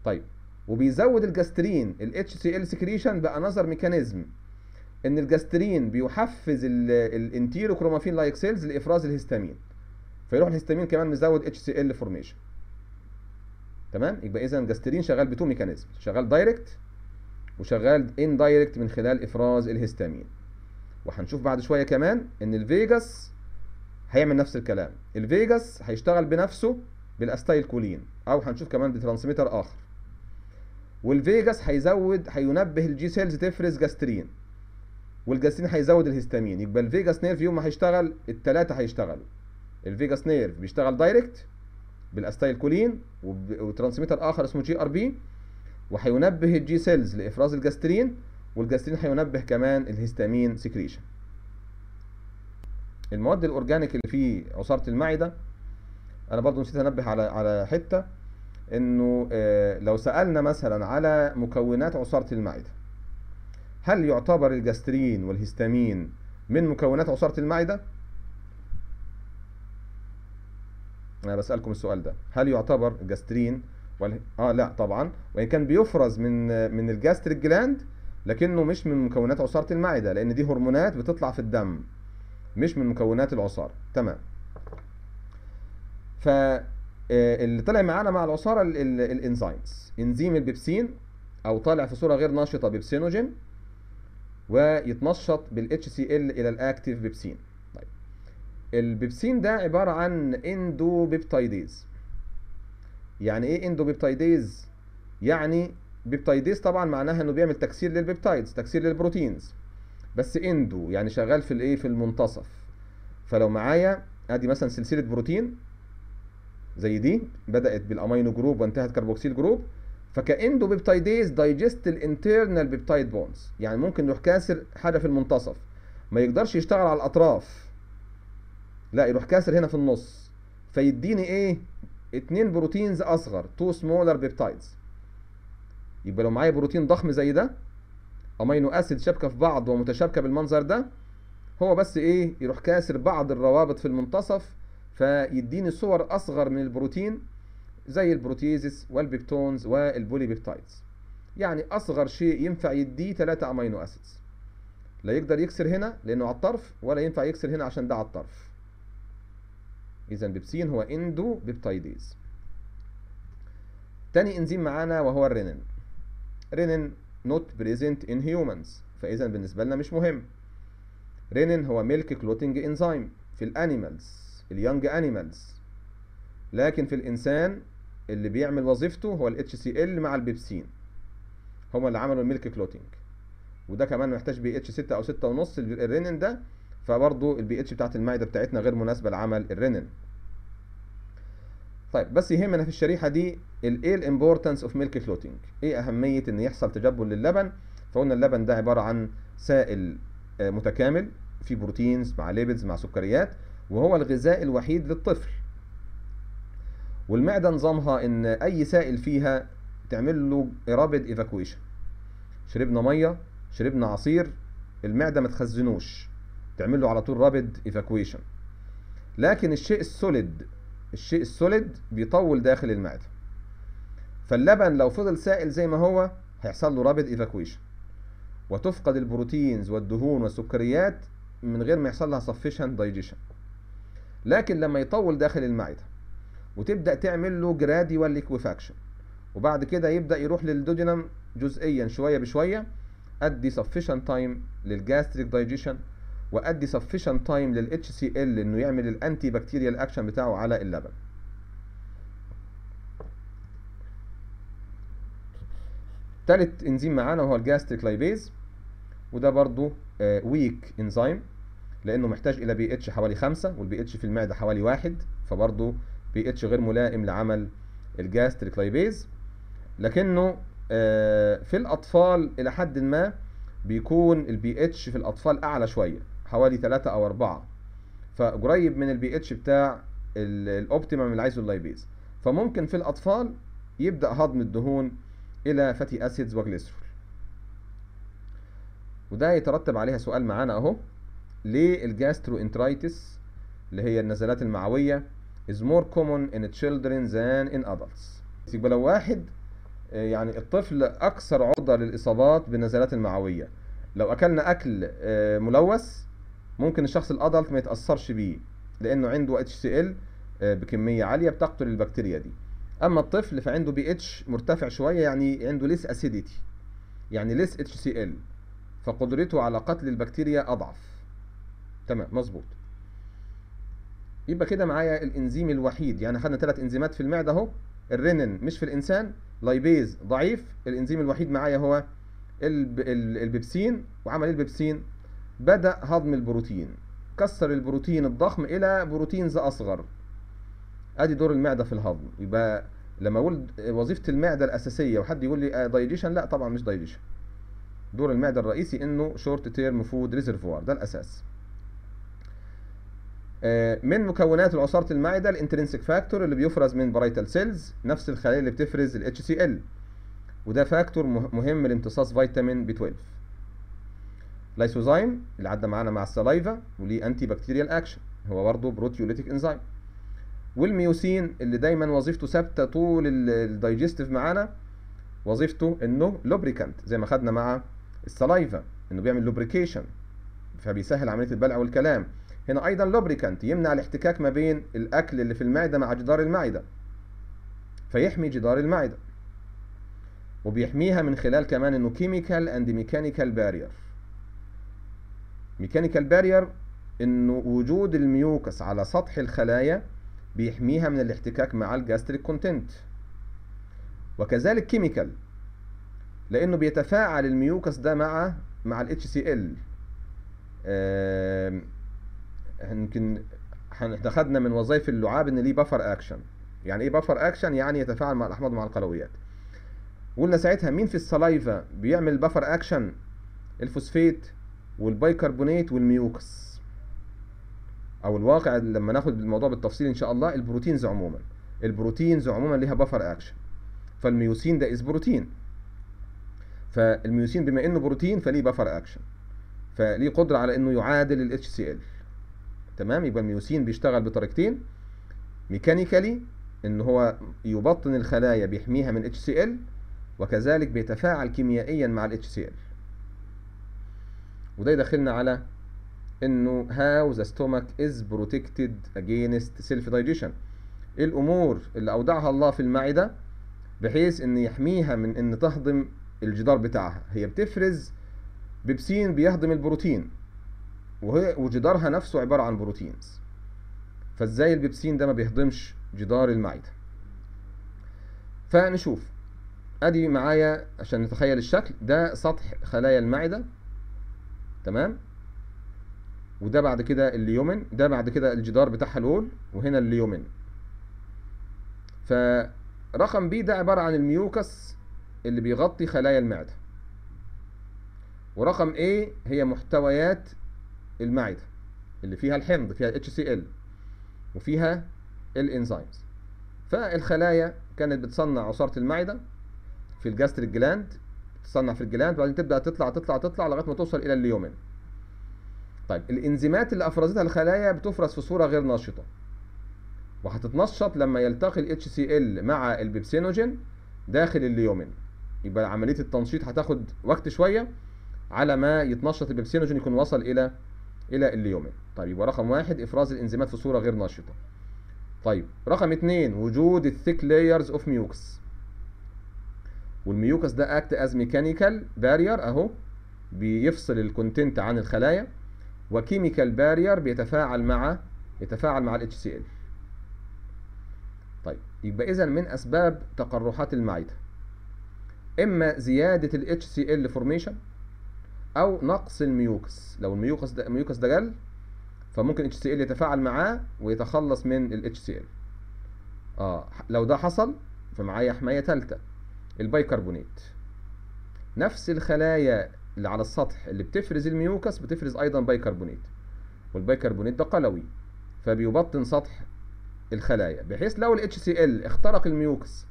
طيب وبيزود الجاسترين ال HCl secretion نظر ميكانيزم ان الجاسترين بيحفز الانتيرو لايك سيلز لافراز الهستامين فيروح الهستامين كمان مزود HCl formation تمام يبقى اذا الجاسترين شغال بتو ميكانيزم شغال دايركت وشغال اندايركت من خلال افراز الهستامين وهنشوف بعد شويه كمان ان الفيجاس هيعمل نفس الكلام الفيجاس هيشتغل بنفسه بالاستايل كولين او هنشوف كمان بترانسميتر اخر والفيجاس هيزود هينبه الجي سيلز تفرز جاسترين والجاسترين هيزود الهستامين يبقى الفيجاس نيرف يوم ما هيشتغل الثلاثه هيشتغلوا الفيجاس نيرف بيشتغل دايركت بالاستايل كولين وترانسميتر اخر اسمه جي ار بي وهينبه الجي سيلز لافراز الجاسترين والجاسترين هينبه كمان الهستامين سكريشن المواد الاورجانيك اللي في عصاره المعده انا برضو نسيت انبه على على حته انه آه، لو سالنا مثلا على مكونات عصاره المعده هل يعتبر الجاسترين والهستامين من مكونات عصاره المعده انا بسالكم السؤال ده هل يعتبر الجاسترين وال... اه لا طبعا وان كان بيفرز من آه، من الجاستريك جلاند لكنه مش من مكونات عصارة المعدة لأن دي هرمونات بتطلع في الدم مش من مكونات العصارة تمام فاللي آه، طلع معانا مع العصارة الانزيمز انزيم البيبسين أو طالع في صورة غير نشطة بيبسينوجين ويتنشط بالاتش سي ال إلى الأكتيف بيبسين طيب البيبسين ده عبارة عن اندوبيبتايديز يعني ايه اندوبيبتايديز يعني بيبتايديز طبعا معناها انه بيعمل تكسير للبيبتايدز تكسير للبروتينز بس اندو يعني شغال في الايه في المنتصف فلو معايا ادي مثلا سلسله بروتين زي دي بدات بالامينو جروب وانتهت كربوكسيل جروب فكاندو بيبتايديز دايجست الانترنال بيبتايد بونز يعني ممكن يروح كاسر حاجه في المنتصف ما يقدرش يشتغل على الاطراف لا يروح كاسر هنا في النص فيديني ايه اتنين بروتينز اصغر تو سمولر بيبتايدز يبقى لو معايا بروتين ضخم زي ده امينو اسيد شابكه في بعض ومتشابكه بالمنظر ده هو بس ايه يروح كاسر بعض الروابط في المنتصف فيديني صور اصغر من البروتين زي البروتيزس والبيبتونز والبوليبيبتايدز يعني اصغر شيء ينفع يديه 3 امينو اسيدز لا يقدر يكسر هنا لانه على الطرف ولا ينفع يكسر هنا عشان ده على الطرف اذا بيبسين هو اندو بيبتايديز تاني انزيم معانا وهو الرينين رينين نوت بريزنت ان هيومنز فاذا بالنسبه لنا مش مهم رينين هو ميلك كلوتنج انزيم في الانيمالز young انيمالز لكن في الانسان اللي بيعمل وظيفته هو الاتش سي ال مع البيبسين هما اللي عملوا الميلك كلوتنج وده كمان محتاج بي اتش 6 او 6 ونص الرينين ده فبرضه البي اتش بتاعت المعده بتاعتنا غير مناسبه لعمل الرينين طيب بس يهمنا في الشريحه دي الايه الامبورتنس اوف ميلك كلوتينج ايه اهميه ان يحصل تجبل للبن فقلنا اللبن ده عباره عن سائل آه، متكامل فيه بروتينز مع ليبيدز مع سكريات وهو الغذاء الوحيد للطفل والمعده نظامها ان اي سائل فيها تعمل له رابد ايفاكويشن شربنا ميه شربنا عصير المعده ما تخزنوش تعمل له على طول رابد ايفاكويشن لكن الشيء السوليد الشيء السوليد بيطول داخل المعدة فاللبن لو فضل سائل زي ما هو هيحصل له رابد ايفاكويشن وتفقد البروتينز والدهون والسكريات من غير ما يحصل لها سفيشنت دايجيشن لكن لما يطول داخل المعده وتبدا تعمل له جراديوال ليكويفاكشن وبعد كده يبدا يروح للدودينم جزئيا شويه بشويه ادي سفيشنت تايم للجاستريك دايجيشن وادي sufficient تايم لل HCl انه يعمل الانتي بكتيريال اكشن بتاعه على اللبن تالت انزيم معانا وهو الجاستريك لايبيز وده برضو ويك آه، انزيم لانه محتاج الى بي اتش حوالي 5 والبي اتش في المعده حوالي 1 فبرضه بي اتش غير ملائم لعمل الجاستريك لايبيز لكنه آه، في الاطفال الى حد ما بيكون البي اتش في الاطفال اعلى شويه حوالي 3 او 4 فقريب من البي اتش بتاع الاوبتيمم العايزولايبيز فممكن في الاطفال يبدا هضم الدهون الى فاتي اسيدز وجليسرول وده يترتب عليها سؤال معانا اهو ليه الجاسترو انترايتس اللي هي النزلات المعويه is more common in children than in adults يبقى لو واحد يعني الطفل اكثر عرضه للاصابات بالنزلات المعويه لو اكلنا اكل آه، ملوث ممكن الشخص الادلت ما يتاثرش بيه لانه عنده اتش سي ال بكميه عاليه بتقتل البكتيريا دي اما الطفل فعنده بي اتش مرتفع شويه يعني عنده ليس اسيديتي يعني ليس اتش سي ال فقدرته على قتل البكتيريا اضعف تمام مظبوط يبقى كده معايا الانزيم الوحيد يعني خدنا ثلاث انزيمات في المعده اهو الرنين مش في الانسان لايبيز ضعيف الانزيم الوحيد معايا هو البيبسين وعمل ايه البيبسين بدأ هضم البروتين كسر البروتين الضخم إلى بروتينز أصغر أدي دور المعدة في الهضم يبقى لما أقول وظيفة المعدة الأساسية وحد يقول لي دايجيشن آه، لا طبعا مش دايجيشن دور المعدة الرئيسي إنه شورت تيرم فود ريزرفوار ده الأساس آه، من مكونات عصارة المعدة الانترنسك فاكتور اللي بيفرز من برايتال سيلز نفس الخلايا اللي بتفرز ال HCl وده فاكتور مهم لامتصاص فيتامين بي 12 لايسوزايم اللي عدى معانا مع السلايفا وليه انتي بكتيريال اكشن هو برضه بروتيوليتيك انزيم والميوسين اللي دايما وظيفته ثابته طول الدايجستيف معانا وظيفته انه لوبريكانت زي ما خدنا مع السلايفا انه بيعمل لوبريكيشن فبيسهل عمليه البلع والكلام هنا ايضا لوبريكانت يمنع الاحتكاك ما بين الاكل اللي في المعده مع جدار المعده فيحمي جدار المعده وبيحميها من خلال كمان انه كيميكال اند ميكانيكال بارير ميكانيكال بارير انه وجود الميوكس على سطح الخلايا بيحميها من الاحتكاك مع الجاستريك كونتنت وكذلك كيميكال لانه بيتفاعل الميوكس ده مع مع الاتش سي ال يمكن احنا من وظائف اللعاب ان ليه بفر اكشن يعني ايه بفر اكشن يعني يتفاعل مع الاحماض ومع القلويات قلنا ساعتها مين في السلايفا بيعمل بفر اكشن الفوسفيت والبيكربونات والميوكس او الواقع لما ناخد الموضوع بالتفصيل ان شاء الله البروتينز عموما البروتينز عموما ليها بفر اكشن فالميوسين ده از بروتين فالميوسين بما انه بروتين فليه بفر اكشن فليه قدره على انه يعادل الاتش سي ال تمام يبقى الميوسين بيشتغل بطريقتين ميكانيكالي ان هو يبطن الخلايا بيحميها من اتش سي ال وكذلك بيتفاعل كيميائيا مع الاتش سي ال وده يدخلنا على انه how the stomach is protected against self digestion الامور اللي اودعها الله في المعده بحيث ان يحميها من ان تهضم الجدار بتاعها هي بتفرز بيبسين بيهضم البروتين وهي وجدارها نفسه عباره عن بروتينز فازاي البيبسين ده ما بيهضمش جدار المعده فنشوف ادي معايا عشان نتخيل الشكل ده سطح خلايا المعده تمام وده بعد كده اليومن ده بعد كده الجدار بتاعها الاول وهنا اليومن فرقم بي ده عبارة عن الميوكس اللي بيغطي خلايا المعدة ورقم A هي محتويات المعدة اللي فيها الحمض فيها HCl وفيها الانزيمز فالخلايا كانت بتصنع عصارة المعدة في الجاستريك جلاند تصنع في الجلاند وبعدين تبدا تطلع تطلع تطلع لغايه ما توصل الى الليومين. طيب الانزيمات اللي افرزتها الخلايا بتفرز في صوره غير نشطه وهتتنشط لما يلتقي الاتش سي ال مع البيبسينوجين داخل الليومين. يبقى عمليه التنشيط هتاخد وقت شويه على ما يتنشط البيبسينوجين يكون وصل الى الى الليومين. طيب يبقى رقم واحد افراز الانزيمات في صوره غير نشطه طيب رقم اثنين وجود الثيك لايرز اوف ميوكس والميوكس ده اكت از ميكانيكال بارير اهو بيفصل الكونتنت عن الخلايا وكيميكال بارير بيتفاعل مع يتفاعل مع الاتش سي ال طيب يبقى اذا من اسباب تقرحات المعده اما زياده الاتش سي ال فورميشن او نقص الميوكس لو الميوكس ده الميوكس ده قل فممكن اتش سي ال يتفاعل معاه ويتخلص من الاتش سي ال اه لو ده حصل فمعايا حمايه ثالثه البيكربونات نفس الخلايا اللي على السطح اللي بتفرز الميوكس بتفرز ايضا بيكربونات والبيكربونات ده قلوي فبيبطن سطح الخلايا بحيث لو الاتش سي ال اخترق الميوكس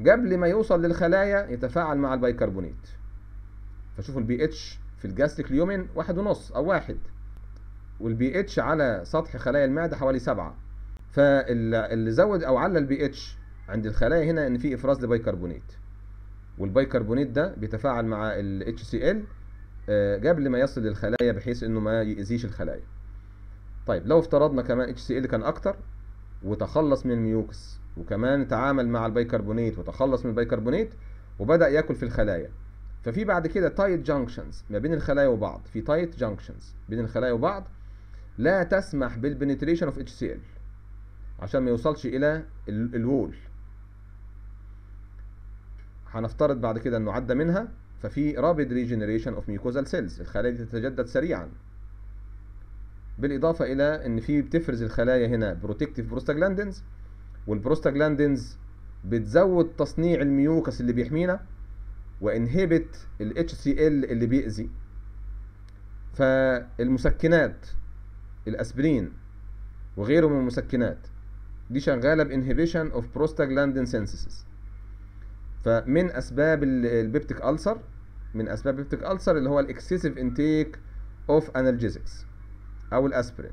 قبل ما يوصل للخلايا يتفاعل مع البيكربونات فشوفوا البي اتش في الجاستريك اليومين واحد ونص او واحد والبي اتش على سطح خلايا المعده حوالي سبعة فاللي زود او على البي اتش عند الخلايا هنا ان في افراز لبيكربونات والبيكربونات ده بيتفاعل مع ال HCl قبل آه، ما يصل للخلايا بحيث انه ما يأذيش الخلايا طيب لو افترضنا كمان HCl كان اكتر وتخلص من الميوكس وكمان تعامل مع البيكربونات وتخلص من البيكربونات وبدأ ياكل في الخلايا ففي بعد كده تايت جانكشنز ما بين الخلايا وبعض في تايت جانكشنز بين الخلايا وبعض لا تسمح بالبنتريشن اوف HCl عشان ما يوصلش الى الوول هنفترض بعد كده انه عدى منها ففي رابيد ريجنريشن اوف ميوكوزال سيلز الخلايا دي تتجدد سريعا بالاضافه الى ان في بتفرز الخلايا هنا بروتكتيف بروستاجلاندينز والبروستاجلاندينز بتزود تصنيع الميوكس اللي بيحمينا وانهبت ال HCL اللي بيأذي فالمسكنات الاسبرين وغيره من المسكنات دي شغاله بانهبيشن اوف بروستاجلاندين سينثيسيس فمن اسباب البيبتيك ألسر من اسباب البيبتيك ألسر اللي هو الاكسسيف انتيك اوف انالجيزكس او الاسبرين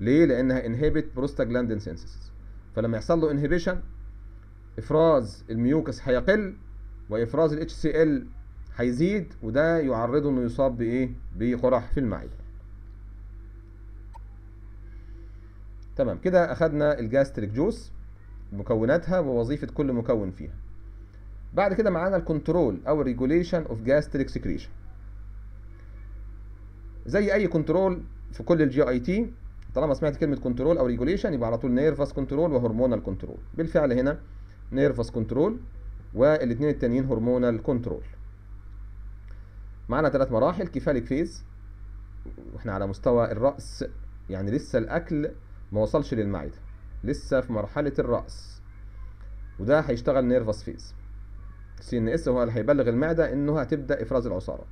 ليه لانها انهبت بروستاجلاندين سينسيس فلما يحصل له انهبيشن افراز الميوكس هيقل وافراز الاتش سي ال هيزيد وده يعرضه انه يصاب بايه بقرح في المعده تمام كده اخدنا الجاستريك جوس مكوناتها ووظيفه كل مكون فيها بعد كده معانا الكنترول او ريجوليشن اوف جاستريك سكريشن زي اي كنترول في كل الجي اي تي طالما سمعت كلمه كنترول او ريجوليشن يبقى على طول نيرفس كنترول وهرمونال كنترول بالفعل هنا نيرفس كنترول والاثنين التانيين هرمونال كنترول معانا ثلاث مراحل كيفاليك فيز واحنا على مستوى الراس يعني لسه الاكل ما وصلش للمعده لسه في مرحله الراس وده هيشتغل نيرفس فيز سي ان اس هو اللي هيبلغ المعده انه هتبدا افراز العصاره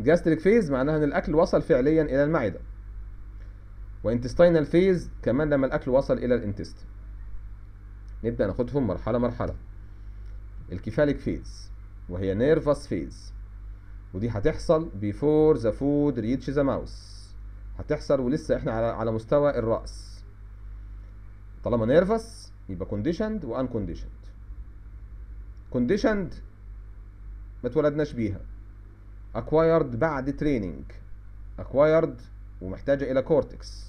جاستريك فيز معناها ان الاكل وصل فعليا الى المعده وانتستينال فيز كمان لما الاكل وصل الى الانتست نبدا ناخدهم مرحله مرحله الكيفاليك فيز وهي نيرفس فيز ودي هتحصل بيفور ذا فود ريتش ذا ماوس هتحصل ولسه احنا على على مستوى الراس طالما نيرفس يبقى كونديشند وان كونديشند كونديشند ما اتولدناش بيها اكوايرد بعد تريننج اكوايرد ومحتاجه الى كورتكس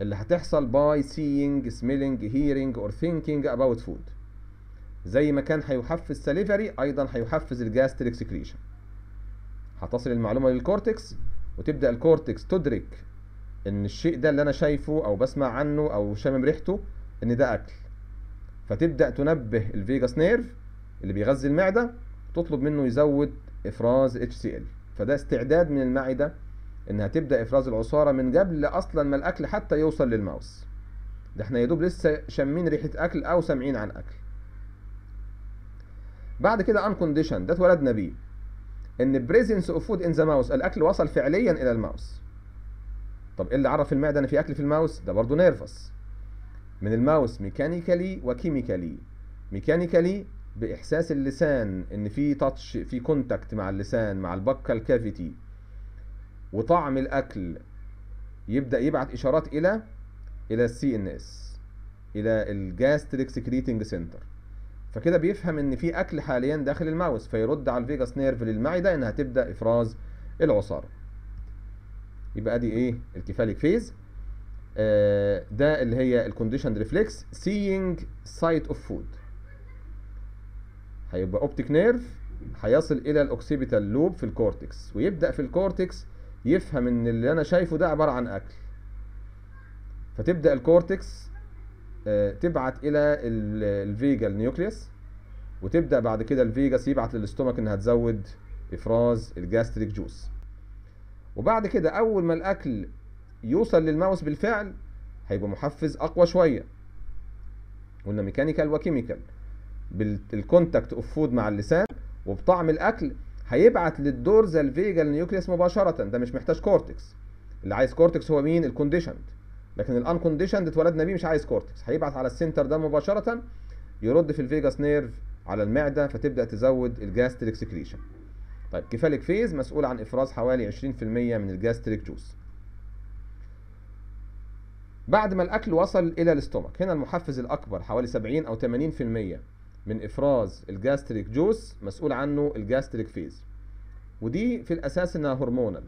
اللي هتحصل باي سيينج سميلينج هيرينج اور ثينكينج اباوت فود زي ما كان هيحفز سليفري ايضا هيحفز الجاستريك سكريشن هتصل المعلومه للكورتكس وتبدا الكورتكس تدرك ان الشيء ده اللي انا شايفه او بسمع عنه او شامم ريحته ان ده اكل فتبدأ تنبه الفيجاس نيرف اللي بيغذي المعدة تطلب منه يزود إفراز HCl فده استعداد من المعدة إنها تبدأ إفراز العصارة من قبل أصلا ما الأكل حتى يوصل للماوس ده احنا يا دوب لسه شامين ريحة أكل أو سامعين عن أكل بعد كده ان كونديشن ده اتولدنا بيه إن بريزنس أوف فود إن ذا ماوس الأكل وصل فعليا إلى الماوس طب إيه اللي عرف المعدة إن في أكل في الماوس ده برضه نيرفس من الماوس ميكانيكالي وكيميكالي ميكانيكالي باحساس اللسان ان في تاتش في كونتاكت مع اللسان مع البكال كافيتي وطعم الاكل يبدا يبعت اشارات الى الى السي ان اس الى الجاستريك سكريتنج سنتر فكده بيفهم ان في اكل حاليا داخل الماوس فيرد على الفيجاس نيرف للمعده انها تبدا افراز العصاره يبقى ادي ايه الكيفاليك فيز آه، ده اللي هي الكونديشن ريفلكس سينج سايت اوف فود هيبقى اوبتيك نيرف هيصل الى الاوكسيبيتال لوب في الكورتكس ويبدا في الكورتكس يفهم ان اللي انا شايفه ده عباره عن اكل فتبدا الكورتكس آه، تبعت الى الفيجال نيوكليس وتبدا بعد كده الفيجاس يبعت للاستومك انها تزود افراز الجاستريك جوس وبعد كده اول ما الاكل يوصل للماوس بالفعل هيبقى محفز اقوى شويه قلنا ميكانيكال وكيميكال بالكونتاكت اوف فود مع اللسان وبطعم الاكل هيبعت للدورز الفيجال نيوكليس مباشره ده مش محتاج كورتكس اللي عايز كورتكس هو مين الكونديشند لكن الان كونديشند اتولدنا بيه مش عايز كورتكس هيبعت على السنتر ده مباشره يرد في الفيجاس نيرف على المعده فتبدا تزود الجاستريك سكريشن طيب كفالك فيز مسؤول عن افراز حوالي 20% من الجاستريك جوس بعد ما الاكل وصل الى الاستومك هنا المحفز الاكبر حوالي 70 او 80% من افراز الجاستريك جوس مسؤول عنه الجاستريك فيز ودي في الاساس انها هرمونال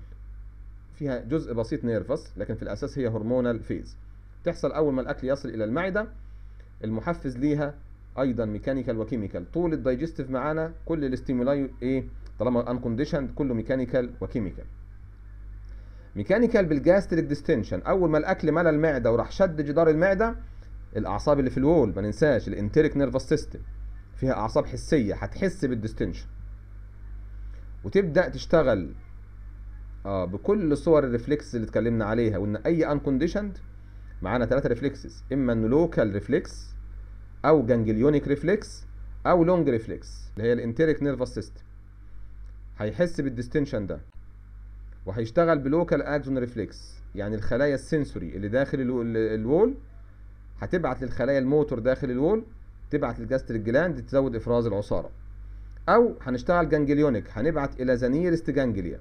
فيها جزء بسيط نيرفس لكن في الاساس هي هرمونال فيز تحصل اول ما الاكل يصل الى المعده المحفز ليها ايضا ميكانيكال وكيميكال طول الدايجستيف معانا كل الاستيمولاي ايه طالما ان كونديشند كله ميكانيكال وكيميكال ميكانيكال بالجاستريك ديستنشن اول ما الاكل ملى المعده وراح شد جدار المعده الاعصاب اللي في الوول ما ننساش الانتريك نيرفس سيستم فيها اعصاب حسيه هتحس بالديستنشن وتبدا تشتغل اه بكل صور الريفلكس اللي اتكلمنا عليها وان اي ان كونديشند معانا ثلاثه ريفلكسز اما انه لوكال ريفلكس او جانجليونيك ريفلكس او لونج ريفلكس اللي هي الانتريك نيرفس سيستم هيحس بالديستنشن ده وهيشتغل بلوكال اكشن ريفلكس يعني الخلايا السنسوري اللي داخل الوول هتبعت للخلايا الموتور داخل الوول تبعت للجاستريك جلاند تزود افراز العصاره او هنشتغل جانجليونيك هنبعت الى زنير استجانجليا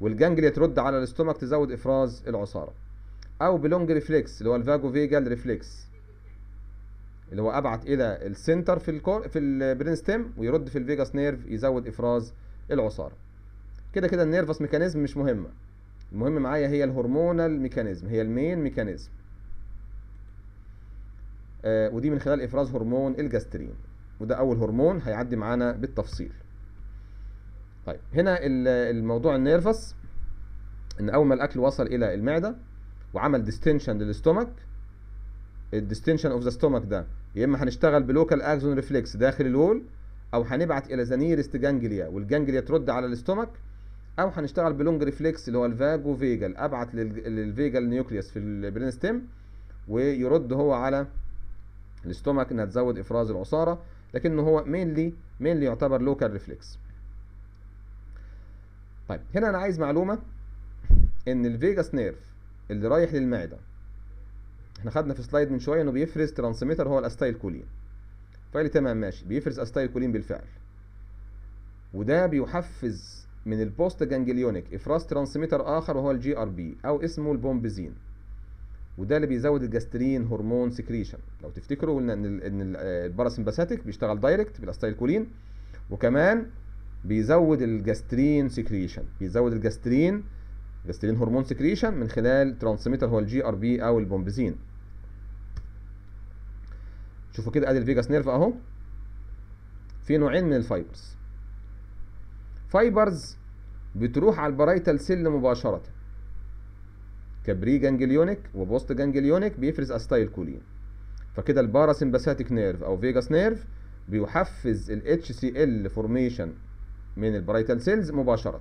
والجانجليا ترد على الاستومك تزود افراز العصاره او بلونج ريفلكس اللي هو الفاجو فيجال ريفلكس اللي هو ابعت الى السنتر في الكور في البرين ستيم ويرد في الفيجاس نيرف يزود افراز العصاره كده كده النيرفس ميكانيزم مش مهمه المهم معايا هي الهرمونال ميكانيزم هي المين ميكانيزم آه ودي من خلال افراز هرمون الجاسترين وده اول هرمون هيعدي معانا بالتفصيل طيب هنا الموضوع النيرفس ان اول ما الاكل وصل الى المعده وعمل ديستنشن للاستومك الديستنشن اوف ذا ستومك ده يا اما هنشتغل بلوكال اكزون ريفلكس داخل الول او هنبعت الى زنير استجانجليا والجانجليا ترد على الاستومك او هنشتغل بلونج ريفلكس اللي هو الفاجو فيجل ابعت للفيجل نيوكليوس في البرين ستيم ويرد هو على الاستومك انها تزود افراز العصاره لكنه هو مينلي مينلي يعتبر لوكال ريفلكس طيب هنا انا عايز معلومه ان الفيجاس نيرف اللي رايح للمعده احنا خدنا في سلايد من شويه انه بيفرز ترانسميتر هو الاستايل كولين فقال لي تمام ماشي بيفرز استايل كولين بالفعل وده بيحفز من البوست جانجليونيك افراز ترانسميتر اخر وهو الجي ار بي او اسمه البومبزين وده اللي بيزود الجاسترين هرمون سكريشن لو تفتكروا قلنا ان ان آه، الباراسمباثيك بيشتغل دايركت بالاستايلكولين وكمان بيزود الجاسترين سكريشن بيزود الجاسترين جاسترين هرمون سكريشن من خلال ترانسميتر هو الجي ار بي او البومبزين شوفوا كده ادي الفيجاس نيرف اهو في نوعين من الفايبرز فايبرز بتروح على البرايتال سيل مباشرة كبري جانجليونيك وبوست جانجليونيك بيفرز استايل كولين فكده الباراسمباثيك نيرف او فيجاس نيرف بيحفز ال HCL فورميشن من البرايتال سيلز مباشرة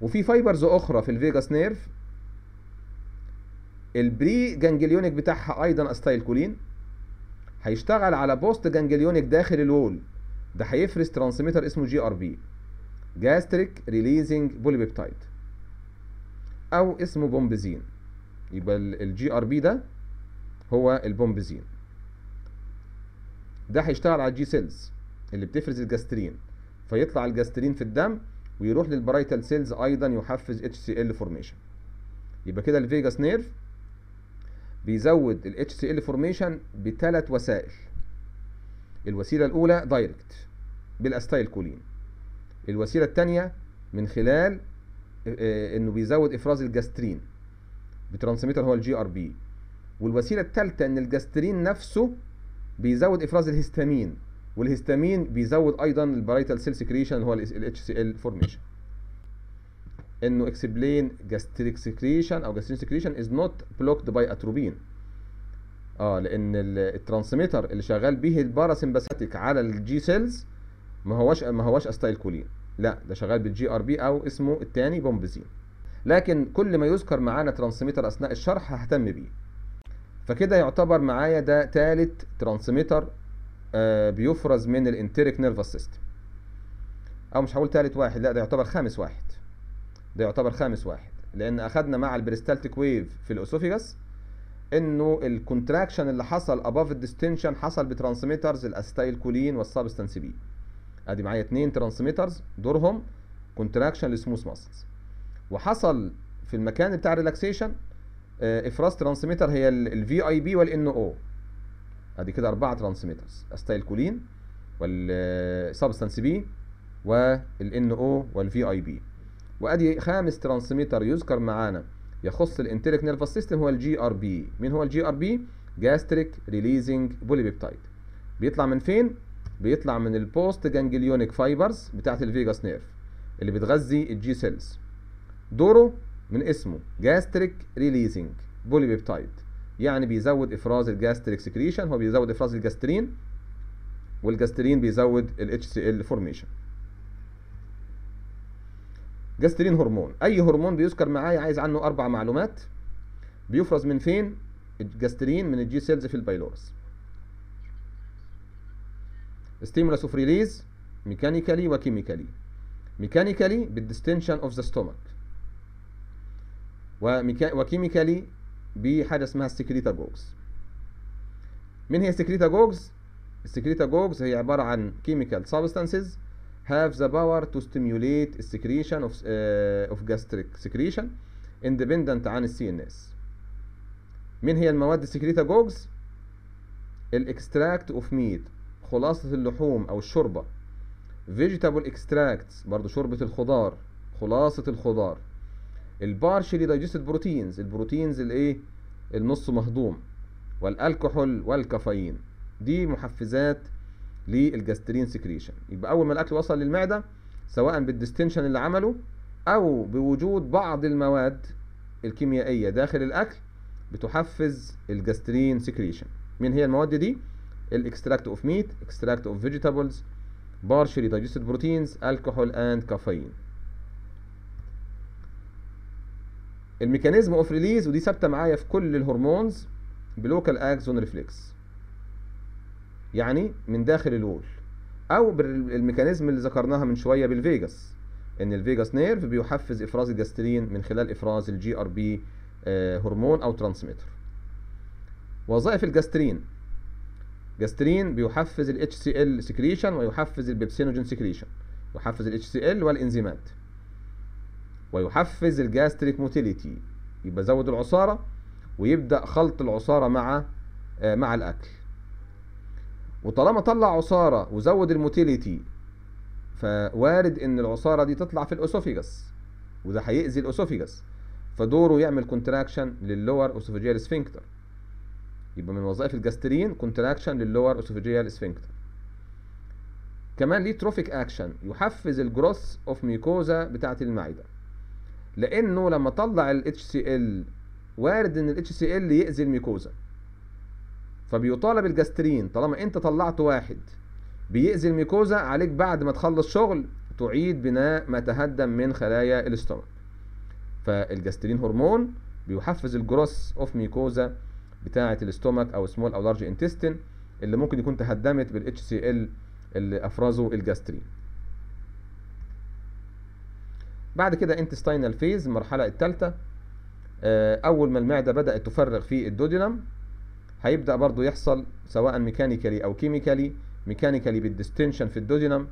وفي فايبرز اخرى في الفيجاس نيرف البري جانجليونيك بتاعها ايضا استايل كولين هيشتغل على بوست جانجليونيك داخل الول ده هيفرز ترانسميتر اسمه جي ار بي جاستريك ريليزنج بوليبيبتايد او اسمه بومبزين يبقى الجي ار بي ده هو البومبزين ده هيشتغل على الجي سيلز اللي بتفرز الجاسترين فيطلع الجاسترين في الدم ويروح للبرايتال سيلز ايضا يحفز اتش سي ال فورميشن يبقى كده الفيجاس نيرف بيزود الاتش سي ال فورميشن بثلاث وسائل الوسيله الاولى دايركت بالاستايل كولين الوسيلة الثانية من خلال آه، آه، انه بيزود افراز الجاسترين بترانسميتر هو الجي ار بي والوسيله الثالثه ان الجاسترين نفسه بيزود افراز الهستامين والهستامين بيزود ايضا البرايتال سيل سكريشن اللي هو الاتش سي ال فورميشن انه اكسبلين جاستريك سكريشن او جاسترين سكريشن از نوت بلوكد باي اتروبين اه لان الترانسميتر اللي شغال به الباراسمباثيك على الجي سيلز ما هوش ما هوش استايل كولين لا ده شغال بالجي ار بي او اسمه الثاني بومبزين لكن كل ما يذكر معانا ترانسميتر اثناء الشرح ههتم بيه فكده يعتبر معايا ده ثالث ترانسميتر آه بيفرز من الانتريك نيرفس سيستم او مش هقول ثالث واحد لا ده يعتبر خامس واحد ده يعتبر خامس واحد لان اخدنا مع البريستالتيك ويف في الاسوفيجاس انه الكونتراكشن اللي حصل اباف الديستنشن حصل بترانسميترز الاستايل كولين والسبستانس بي ادي معايا اتنين ترانسميترز دورهم كونتراكشن لسموث ماسلز وحصل في المكان بتاع الريلاكسيشن آه، افراز ترانسميتر هي الفي اي بي والان او ادي كده اربعه ترانسميترز استايل كولين والسبستانس آه، بي والان او والفي اي بي وادي خامس ترانسميتر يذكر معانا يخص الانتريك نيرفس سيستم هو الجي ار بي مين هو الجي ار بي جاستريك ريليزنج بوليبيبتايد بيطلع من فين بيطلع من البوست جانجليونيك فايبرز بتاعت الفيجاس نيرف اللي بتغذي الجي سيلز دوره من اسمه جاستريك ريليزنج بوليبيبتايد يعني بيزود افراز الجاستريك سكريشن هو بيزود افراز الجاسترين والجاسترين بيزود ال HCl فورميشن جاسترين هرمون اي هرمون بيذكر معايا عايز عنه اربع معلومات بيفرز من فين الجاسترين من الجي سيلز في البايلورس stimulus of release mechanically وكيميكالي mechanically بالديستنشن اوف ذا ستومك وكيميكالي بحاجه اسمها السكريتاجوجز من هي السكريتاجوجز السكريتاجوجز هي عباره عن chemical substances have the power to stimulate secretion of uh, of gastric secretion independent عن ال CNS. اس من هي المواد السكريتاجوجز الاكستراكت اوف ميت خلاصة اللحوم أو الشوربة فيجيتابل اكستراكتس برضه شوربة الخضار خلاصة الخضار البارشلي دايجستد بروتينز البروتينز الايه النص مهضوم والالكحول والكافيين دي محفزات للجاسترين سكريشن يبقى اول ما الاكل وصل للمعده سواء بالديستنشن اللي عمله او بوجود بعض المواد الكيميائيه داخل الاكل بتحفز الجاسترين سكريشن مين هي المواد دي الاكستراكت اوف ميت اكستراكت اوف فيجيتابلز partially digested proteins الكحول اند كافيين الميكانيزم اوف ريليز ودي ثابته معايا في كل الهرمونز بلوكال اكزون ريفلكس يعني من داخل الوول او بالميكانيزم اللي ذكرناها من شويه بالفيجاس ان الفيجاس نيرف بيحفز افراز الجاسترين من خلال افراز الجي ار آه، بي هرمون او ترانسميتر وظائف الجاسترين جاسترين بيحفز ال HCl سكريشن ويحفز البيبسينوجين سكريشن يحفز ال HCl والإنزيمات ويحفز الجاستريك موتيليتي يبقى زود العصارة ويبدأ خلط العصارة مع آه، مع الأكل وطالما طلع عصارة وزود الموتيليتي فوارد ان العصاره دي تطلع في الاسوفيجاس وده هيأذي الاسوفيجاس فدوره يعمل كونتراكشن للور اسوفيجيال سفنكتر يبقى من وظائف الجاسترين كونتراكشن للور اسوفيجيال سفنكتر كمان ليه تروفيك اكشن يحفز الجروث اوف ميكوزا بتاعه المعده لانه لما طلع الاتش سي ال وارد ان الاتش سي ال يأذي الميكوزا فبيطالب الجاسترين طالما انت طلعت واحد بيأذي الميكوزا عليك بعد ما تخلص شغل تعيد بناء ما تهدم من خلايا الاستومك فالجاسترين هرمون بيحفز الجروث اوف ميكوزا بتاعه الاستومك او سمول او لارج انتستين اللي ممكن يكون تهدمت بالاتش سي ال اللي افرزه الجاسترين بعد كده انتستاينال فيز المرحله الثالثه آه، اول ما المعده بدات تفرغ في الدودينم هيبدا برضو يحصل سواء ميكانيكالي او كيميكالي ميكانيكالي بالديستنشن في الدودينم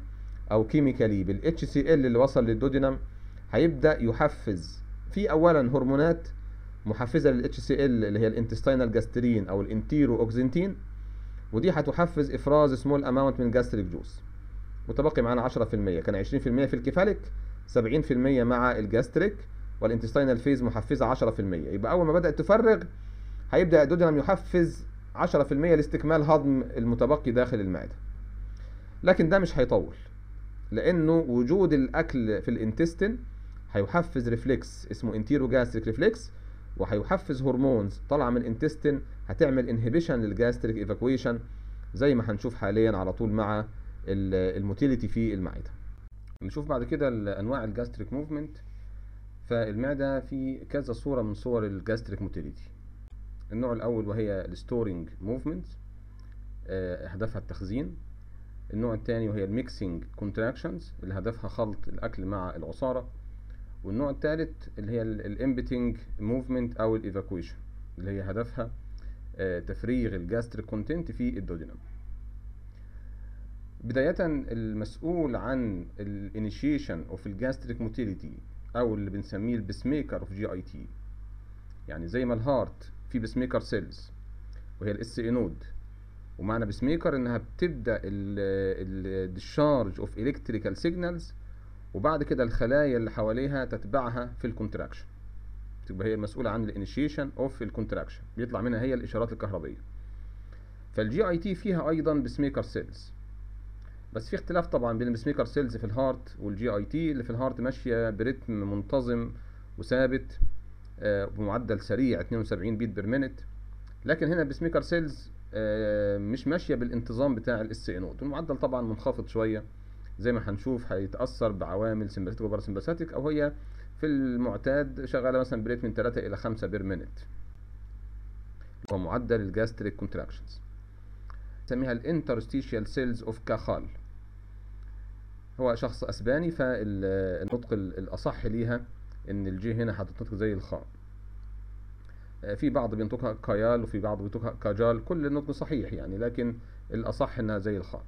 او كيميكالي بالاتش سي ال اللي وصل للدودينم هيبدا يحفز في اولا هرمونات محفزه لل HCL اللي هي الانتستينال جاسترين او الانتيرو اوكسنتين ودي هتحفز افراز سمول اماونت من جاستريك جوس متبقي معانا 10% كان 20% في الكفاليك 70% مع الجاستريك والانتستينال فيز محفزه 10% يبقى اول ما بدات تفرغ هيبدا الدودينام يحفز 10% لاستكمال هضم المتبقي داخل المعده لكن ده مش هيطول لانه وجود الاكل في الانتستين هيحفز ريفلكس اسمه انتيرو جاستريك ريفلكس وهيحفز هرمونز طالعه من الانتستين هتعمل انهبيشن للجاستريك ايفاكويشن زي ما هنشوف حاليا على طول مع الموتيليتي في المعده نشوف بعد كده انواع الجاستريك موفمنت فالمعده في كذا صوره من صور الجاستريك موتيليتي النوع الاول وهي الستورينج موفمنت آه، هدفها التخزين النوع الثاني وهي الميكسينج كونتراكشنز اللي هدفها خلط الاكل مع العصاره والنوع الثالث اللي هي الامبتنج موفمنت او الايفاكويشن اللي هي هدفها آه، تفريغ الجاستريك كونتنت في الدودينم بداية المسؤول عن الانيشيشن اوف الجاستريك موتيليتي او اللي بنسميه البسميكر اوف جي اي تي يعني زي ما الهارت في بسميكر سيلز وهي الاس اي نود ومعنى بسميكر انها بتبدا الديشارج اوف الكتريكال سيجنالز وبعد كده الخلايا اللي حواليها تتبعها في الكونتراكشن تبقى هي المسؤوله عن الانيشيشن اوف الكونتراكشن بيطلع منها هي الاشارات الكهربيه فالجي اي تي فيها ايضا بسميكر سيلز بس في اختلاف طبعا بين البسميكر سيلز في الهارت والجي اي تي اللي في الهارت ماشيه برتم منتظم وثابت بمعدل آه، سريع 72 بيت بير مينت لكن هنا البسميكر سيلز آه، مش ماشيه بالانتظام بتاع الاس ان او المعدل طبعا منخفض شويه زي ما هنشوف هيتأثر بعوامل سمباتيك وبارا سمباتيك أو هي في المعتاد شغالة مثلا بريت من 3 إلى 5 بير مينت هو معدل الجاستريك كونتراكشنز نسميها الانترستيشيال سيلز اوف كاخال هو شخص اسباني فالنطق الاصح ليها ان الجي هنا هتتنطق زي الخاء آه، في بعض بينطقها كايال وفي بعض بينطقها كاجال كل النطق صحيح يعني لكن الاصح انها زي الخاء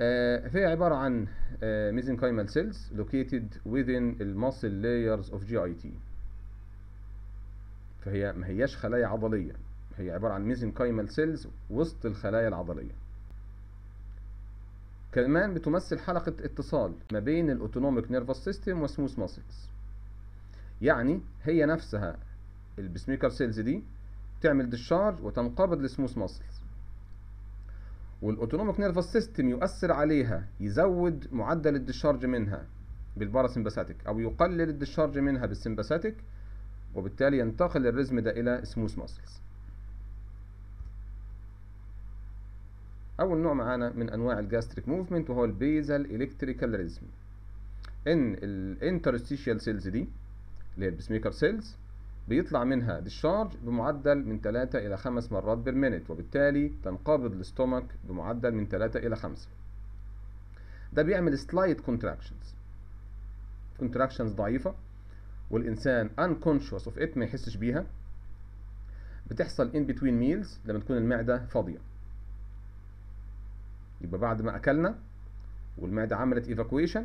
آه، فهي عبارة عن آه، mesenchymal cells located within muscle layers of GIT فهي ما هياش خلايا عضلية هي عبارة عن mesenchymal cells وسط الخلايا العضلية كمان بتمثل حلقة اتصال ما بين الاوتونوميك نيرفس سيستم وسموث ماسلز يعني هي نفسها البسميكر سيلز دي تعمل ديشارج وتنقبض لسموث ماسلز والاوتونوميك نيرفس سيستم يؤثر عليها يزود معدل الدشارج منها بالباراسمباثيك او يقلل الدشارج منها بالسمباثيك وبالتالي ينتقل الرزم ده الى سموث ماسلز اول نوع معانا من انواع الجاستريك موفمنت وهو البيزال الكتريكال ريزم ان الانترستيشال سيلز دي اللي هي البسميكر سيلز بيطلع منها ديشارج بمعدل من 3 إلى 5 مرات بالمنت وبالتالي تنقبض الاستومك بمعدل من 3 إلى 5 ده بيعمل سلايد كونتراكشنز كونتراكشنز ضعيفة والإنسان unconscious of it ما يحسش بيها بتحصل in between meals لما تكون المعدة فاضية يبقى بعد ما أكلنا والمعدة عملت evacuation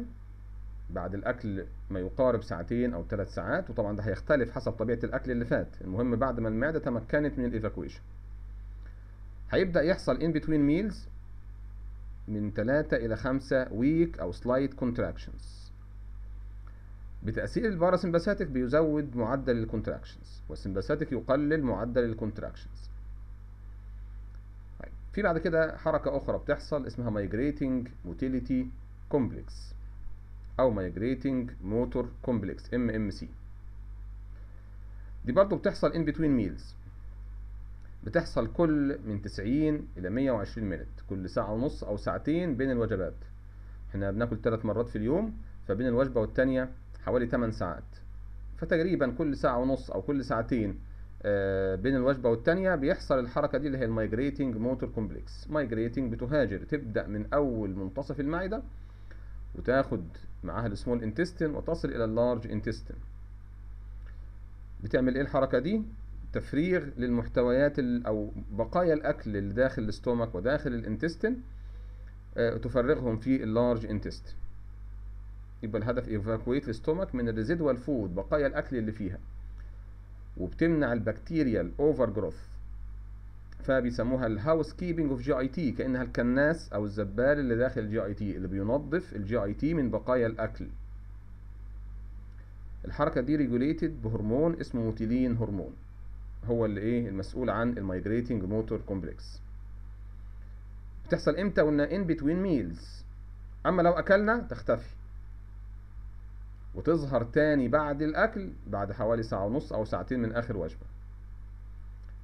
بعد الاكل ما يقارب ساعتين او ثلاث ساعات وطبعا ده هيختلف حسب طبيعه الاكل اللي فات المهم بعد ما المعده تمكنت من الايفاكويشن هيبدا يحصل ان بتوين ميلز من 3 الى 5 ويك او سلايد كونتراكشنز بتاثير الباراسمباثيك بيزود معدل الكونتراكشنز والسمباثيك يقلل معدل الكونتراكشنز طيب، في بعد كده حركه اخرى بتحصل اسمها مايجريتنج موتيليتي كومبلكس او مايجريتنج موتور كومبلكس ام ام سي دي برضو بتحصل ان بتوين ميلز بتحصل كل من 90 الى 120 مينت كل ساعه ونص او ساعتين بين الوجبات احنا بناكل ثلاث مرات في اليوم فبين الوجبه والتانيه حوالي 8 ساعات فتقريبا كل ساعه ونص او كل ساعتين آه، بين الوجبه والتانيه بيحصل الحركه دي اللي هي المايجريتنج موتور كومبلكس مايجريتنج بتهاجر تبدا من اول منتصف المعده وتاخد معاها السمول انتستين وتصل الى اللارج انتستين بتعمل ايه الحركه دي تفريغ للمحتويات او بقايا الاكل اللي داخل الاستومك وداخل الانتستين آه، تفرغهم في اللارج انتستين يبقى الهدف ايفاكويت الاستومك من الريزيدوال فود بقايا الاكل اللي فيها وبتمنع البكتيريا الاوفر جروث فبيسموها الهاوس كيبنج اوف جي اي تي كانها الكناس او الزبال اللي داخل الجي اي تي اللي بينظف الجي اي تي من بقايا الاكل الحركه دي ريجوليتد بهرمون اسمه موتيلين هرمون هو اللي ايه المسؤول عن المايجريتنج موتور كومبلكس بتحصل امتى قلنا ان بتوين ميلز اما لو اكلنا تختفي وتظهر تاني بعد الاكل بعد حوالي ساعه ونص او ساعتين من اخر وجبه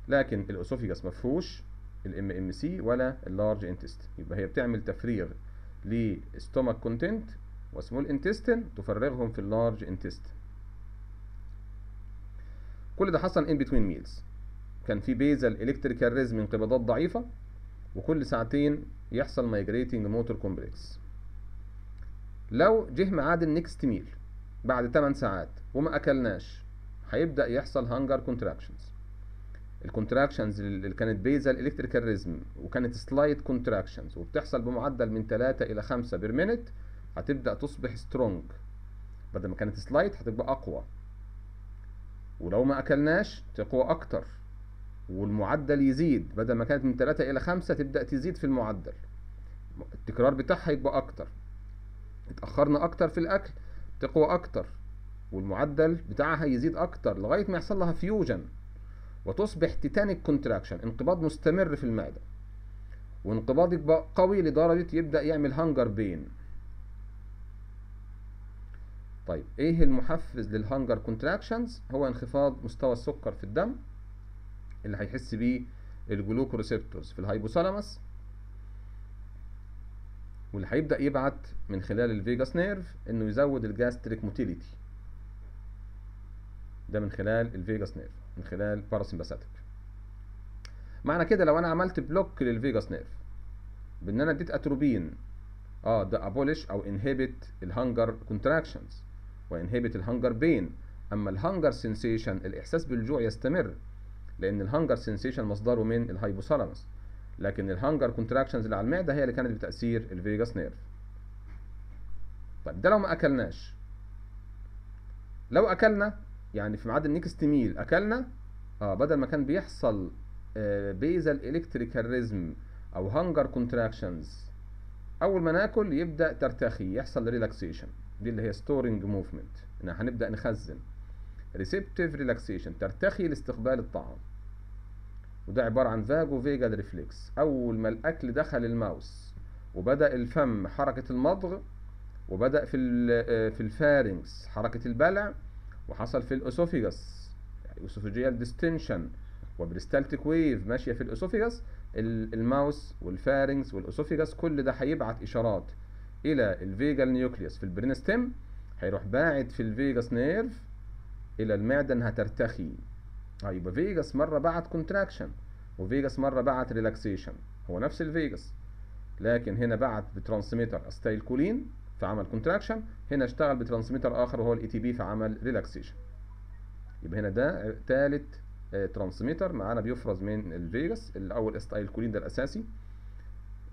لكن الاسوفيجاس ما فيهوش الام ام سي ولا اللارج انتست يبقى هي بتعمل تفريغ لستومك كونتنت وسمول انتستين تفرغهم في اللارج انتست كل ده حصل ان بتوين ميلز كان في بيزل الكتريكال من انقباضات ضعيفه وكل ساعتين يحصل مايجريتنج موتور كومبلكس لو جه ميعاد النكست ميل بعد 8 ساعات وما اكلناش هيبدا يحصل هانجر كونتراكشنز الكونتراكشنز اللي كانت بيزل الكتريكال ريزم وكانت سلايد كونتراكشنز وبتحصل بمعدل من 3 الى 5 بير مينت هتبدا تصبح سترونج بدل ما كانت سلايد هتبقى اقوى ولو ما اكلناش تقوى اكتر والمعدل يزيد بدل ما كانت من 3 الى 5 تبدا تزيد في المعدل التكرار بتاعها يبقى اكتر اتاخرنا اكتر في الاكل تقوى اكتر والمعدل بتاعها يزيد اكتر لغايه ما يحصل لها فيوجن وتصبح تيتانيك كونتراكشن انقباض مستمر في المعدة وانقباض قوي لدرجة يبدأ يعمل هانجر بين طيب ايه المحفز للهانجر كونتراكشنز هو انخفاض مستوى السكر في الدم اللي هيحس بيه الجلوكوريسبتورز في الهايبوثالاموس واللي هيبدأ يبعت من خلال الفيجاس نيرف انه يزود الجاستريك موتيليتي ده من خلال الفيجاس نيرف من خلال باراسمباثيك معنى كده لو انا عملت بلوك للفيجاس نيرف بان انا اديت اتروبين اه ده ابولش او انهبيت الهنجر كونتراكشنز وانهبت الهنجر بين اما الهنجر سنسيشن الاحساس بالجوع يستمر لان الهنجر سنسيشن مصدره من الهايبوثالامس لكن الهنجر كونتراكشنز اللي على المعده هي اللي كانت بتاثير الفيجاس نيرف طيب ده لو ما اكلناش لو اكلنا يعني في ميعاد النكست ميل اكلنا اه بدل ما كان بيحصل بيزل الكتريكال ريزم او هانجر كونتراكشنز اول ما ناكل يبدا ترتخي يحصل ريلاكسيشن دي اللي هي ستورنج موفمنت احنا هنبدا نخزن ريسبتيف ريلاكسيشن ترتخي لاستقبال الطعام وده عبارة عن فاجو فيجال ريفلكس أول ما الأكل دخل الماوس وبدأ الفم حركة المضغ وبدأ في آه، في الفارنكس حركة البلع وحصل في الاسوفيجس يعني اسوفيجيال ديستنشن وبريستالتيك ويف ماشيه في الاسوفيجس الماوس والفارنجس والاسوفيجس كل ده هيبعت اشارات الى الفيجال نيوكليوس في البرين ستيم هيروح باعت في الفيجاس نيرف الى المعده انها ترتخي هيبقى فيجاس مره بعت كونتراكشن وفيجاس مره بعت ريلاكسيشن هو نفس الفيجاس لكن هنا بعت بترانسميتر استايل كولين فعمل كونتراكشن هنا اشتغل بترانسميتر اخر وهو الاي تي بي فعمل ريلاكسيشن يبقى هنا ده ثالث آه، ترانسميتر معانا بيفرز من الفيجاس الاول تايل كولين ده الاساسي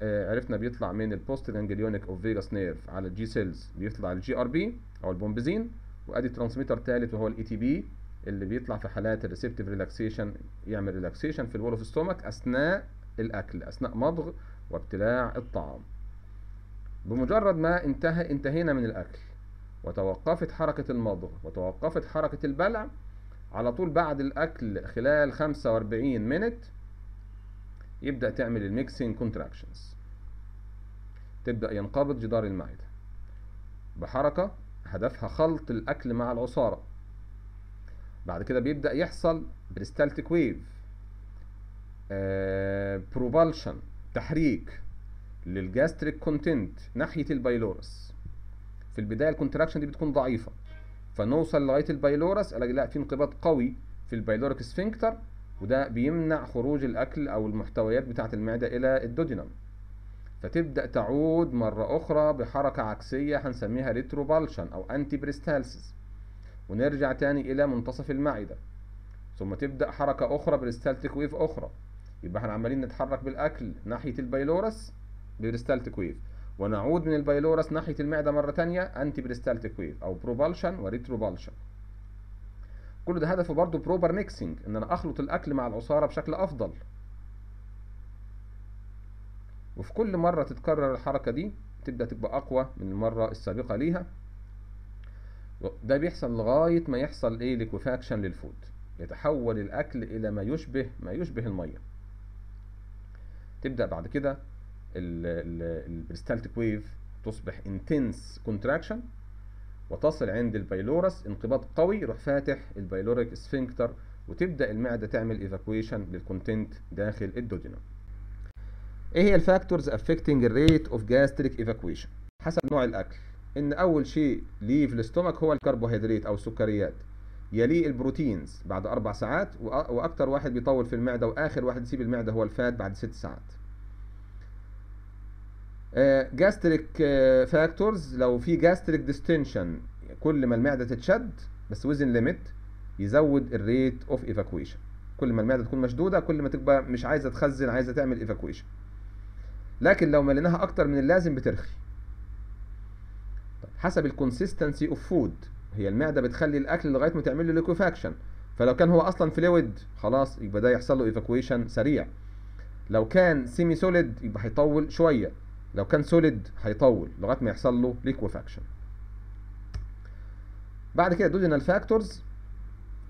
آه، عرفنا بيطلع من البوست جانجليونيك اوف فيجاس نيرف على الجي سيلز بيطلع على الجي ار بي او البومبزين وادي ترانسميتر ثالث وهو الاي تي بي اللي بيطلع في حالات الريسبتيف ريلاكسيشن يعمل ريلاكسيشن في الوول اوف ستومك اثناء الاكل اثناء مضغ وابتلاع الطعام بمجرد ما انتهى انتهينا من الأكل وتوقفت حركة المضغ وتوقفت حركة البلع على طول بعد الأكل خلال 45 مينت يبدأ تعمل الميكسين كونتراكشنز تبدأ ينقبض جدار المعدة بحركة هدفها خلط الأكل مع العصارة بعد كده بيبدأ يحصل بريستالتيك ويف آه بروبالشن تحريك للجاستريك كونتنت ناحيه البايلورس في البدايه الكونتراكشن دي بتكون ضعيفه فنوصل لغايه البايلورس الاقي لا في انقباض قوي في البايلوريك سفنكتر وده بيمنع خروج الاكل او المحتويات بتاعه المعده الى الدودينم فتبدا تعود مره اخرى بحركه عكسيه هنسميها ريتروبالشن او انتي بريستالسيس ونرجع تاني الى منتصف المعده ثم تبدا حركه اخرى بريستالتيك ويف اخرى يبقى احنا عمالين نتحرك بالاكل ناحيه البايلورس بريستال ويف ونعود من البايلورس ناحية المعدة مرة تانية أنتي بريستال ويف أو بروبالشن وريتروبالشن كل ده هدفه برضه بروبر ميكسنج إن أنا أخلط الأكل مع العصارة بشكل أفضل وفي كل مرة تتكرر الحركة دي تبدأ تبقى أقوى من المرة السابقة ليها ده بيحصل لغاية ما يحصل إيه ليكوفاكشن للفود يتحول الأكل إلى ما يشبه ما يشبه المية تبدأ بعد كده البريستالتيك ويف تصبح انتنس كونتراكشن وتصل عند البايلورس انقباض قوي يروح فاتح البايلوريك سفنكتر وتبدا المعده تعمل ايفاكويشن للكونتنت داخل الدودينم ايه هي الفاكتورز افكتنج الريت اوف جاستريك ايفاكويشن حسب نوع الاكل ان اول شيء ليف في الاستومك هو الكربوهيدرات او السكريات يليه البروتينز بعد اربع ساعات واكثر واحد بيطول في المعده واخر واحد يسيب المعده هو الفات بعد ست ساعات جاستريك آه، فاكتورز آه، لو في جاستريك ديستنشن كل ما المعده تتشد بس وزن ليميت يزود الريت اوف ايفاكويشن كل ما المعده تكون مشدوده كل ما تبقى مش عايزه تخزن عايزه تعمل ايفاكويشن لكن لو مليناها اكتر من اللازم بترخي طيب، حسب الكونسيستنسي اوف فود هي المعده بتخلي الاكل لغايه ما تعمل له ليكوفاكشن فلو كان هو اصلا فلويد خلاص يبقى ده يحصل له ايفاكويشن سريع لو كان سيمي سوليد يبقى هيطول شويه لو كان سوليد هيطول لغايه ما يحصل له ليكويفاكشن بعد كده دودينال فاكتورز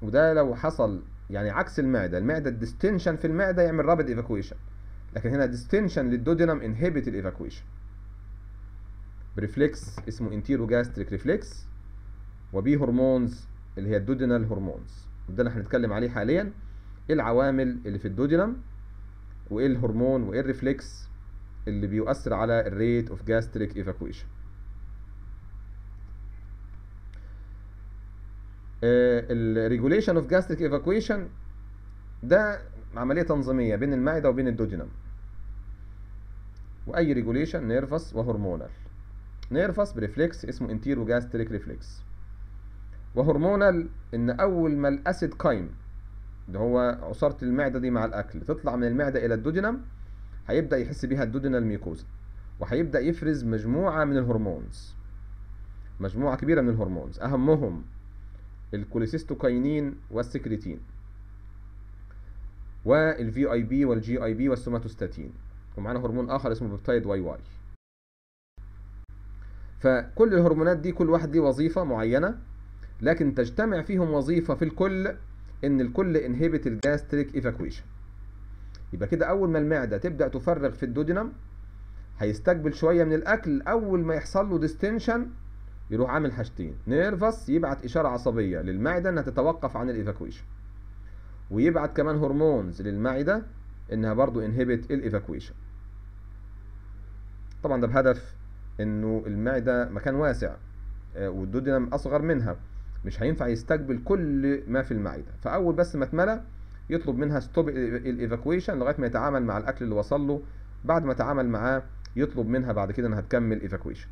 وده لو حصل يعني عكس المعده المعده الديستنشن في المعده يعمل رابد ايفاكويشن لكن هنا ديستنشن للدودينم انهبيت الايفاكويشن بريفلكس اسمه جاستريك ريفلكس وبي هرمونز اللي هي الدودينال هرمونز وده اللي هنتكلم عليه حاليا ايه العوامل اللي في الدودينم وايه الهرمون وايه الريفلكس اللي بيؤثر على الريت اوف جاستريك ايفاكويشن الريجوليشن اوف جاستريك ايفاكويشن ده عمليه تنظيميه بين المعده وبين الدودينم واي ريجوليشن نيرفس وهرمونال نيرفس بريفلكس اسمه انتيرو جاستريك ريفلكس وهرمونال ان اول ما الاسيد قايم اللي هو عصاره المعده دي مع الاكل تطلع من المعده الى الدودينم هيبدأ يحس بيها الدودينال ميكوزا وهيبدأ يفرز مجموعة من الهرمونز مجموعة كبيرة من الهرمونز أهمهم الكوليسيستوكاينين والسكريتين والفي اي بي والجي اي بي والسوماتوستاتين ومعانا هرمون اخر اسمه بيبتايد واي واي فكل الهرمونات دي كل واحد ليه وظيفه معينه لكن تجتمع فيهم وظيفه في الكل ان الكل انهبت الجاستريك ايفاكويشن يبقى كده أول ما المعدة تبدأ تفرغ في الدودينم هيستقبل شوية من الأكل أول ما يحصل له ديستنشن يروح عامل حاجتين نيرفس يبعت إشارة عصبية للمعدة إنها تتوقف عن الإيفاكويشن ويبعت كمان هرمونز للمعدة إنها برضو انهبت الإيفاكويشن طبعا ده بهدف إنه المعدة مكان واسع آه، والدودينم أصغر منها مش هينفع يستقبل كل ما في المعدة فأول بس ما اتملى يطلب منها ستوب الايفاكويشن لغايه ما يتعامل مع الاكل اللي وصل له بعد ما تعامل معاه يطلب منها بعد كده انها تكمل ايفاكويشن